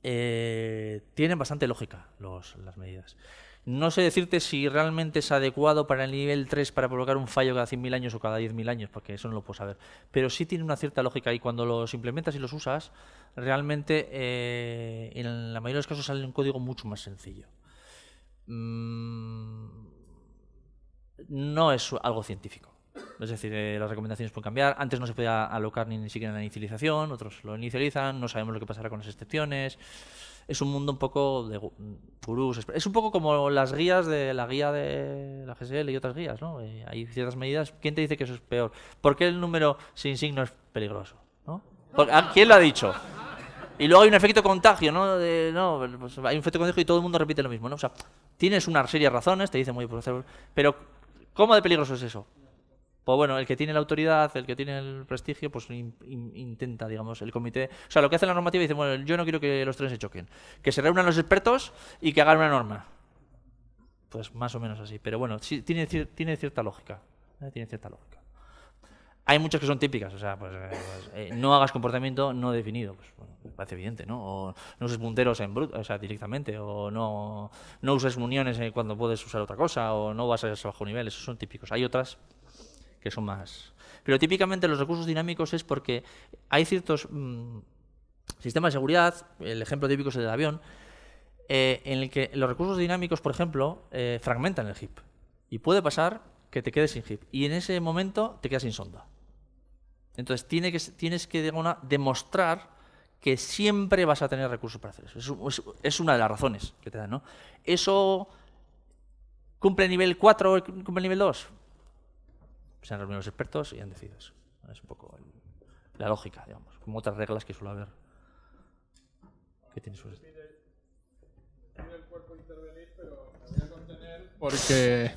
Speaker 2: eh, tienen bastante lógica las medidas. No sé decirte si realmente es adecuado para el nivel 3 para provocar un fallo cada 100.000 años o cada 10.000 años, porque eso no lo puedo saber. Pero sí tiene una cierta lógica y cuando los implementas y los usas, realmente eh, en la mayoría de los casos sale un código mucho más sencillo. Mm, no es algo científico. Es decir, eh, las recomendaciones pueden cambiar. Antes no se podía alocar ni, ni siquiera en la inicialización, otros lo inicializan, no sabemos lo que pasará con las excepciones. Es un mundo un poco de gurús. Es un poco como las guías de la guía de la GSL y otras guías, ¿no? Eh, hay ciertas medidas. ¿Quién te dice que eso es peor? ¿Por qué el número sin signo es peligroso? ¿no? Ah, ¿Quién lo ha dicho? Y luego hay un efecto contagio, ¿no? Pues hay un efecto contagio y todo el mundo repite lo mismo, ¿no? tienes una serie de razones, te dice muy... Pero, ¿cómo de peligroso es eso? Pues bueno, el que tiene la autoridad, el que tiene el prestigio, pues intenta, digamos, el comité. O sea, lo que hace la normativa dice, bueno, yo no quiero que los trenes se choquen. Que se reúnan los expertos y que hagan una norma. Pues más o menos así. Pero bueno, sí, tiene, tiene cierta lógica. ¿eh? Tiene cierta lógica. Hay muchas que son típicas, o sea, pues, eh, pues eh, no hagas comportamiento no definido, pues parece evidente, ¿no? O no uses punteros en bruto, o sea, directamente, o no, no uses muniones cuando puedes usar otra cosa, o no vas a bajo nivel, esos son típicos. Hay otras que son más... Pero típicamente los recursos dinámicos es porque hay ciertos mm, sistemas de seguridad, el ejemplo típico es el del avión, eh, en el que los recursos dinámicos, por ejemplo, eh, fragmentan el HIP. Y puede pasar que te quedes sin HIP. Y en ese momento te quedas sin sonda. Entonces tienes que demostrar que siempre vas a tener recursos para hacer eso. Es, una de las razones que te dan. ¿Eso cumple nivel 4 o cumple nivel 2? se han reunido los expertos y han decidido eso. Es un poco la lógica, digamos, como otras reglas que suele
Speaker 1: haber. ¿Qué tiene el porque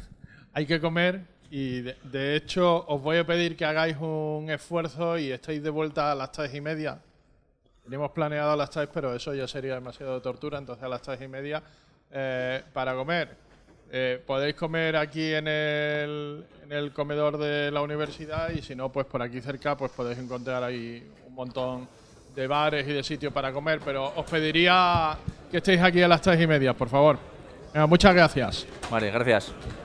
Speaker 1: hay que comer y de, hecho os voy a pedir que hagáis un esfuerzo y estáis de vuelta a las tres y media. Teníamos planeado a las tres, pero eso ya sería demasiado tortura, entonces a las tres y media eh, para comer. Eh, podéis comer aquí en el, en el comedor de la universidad y si no, pues por aquí cerca pues podéis encontrar ahí un montón de bares y de sitios para comer, pero os pediría que estéis aquí a las tres y media, por favor. muchas gracias. Vale, gracias.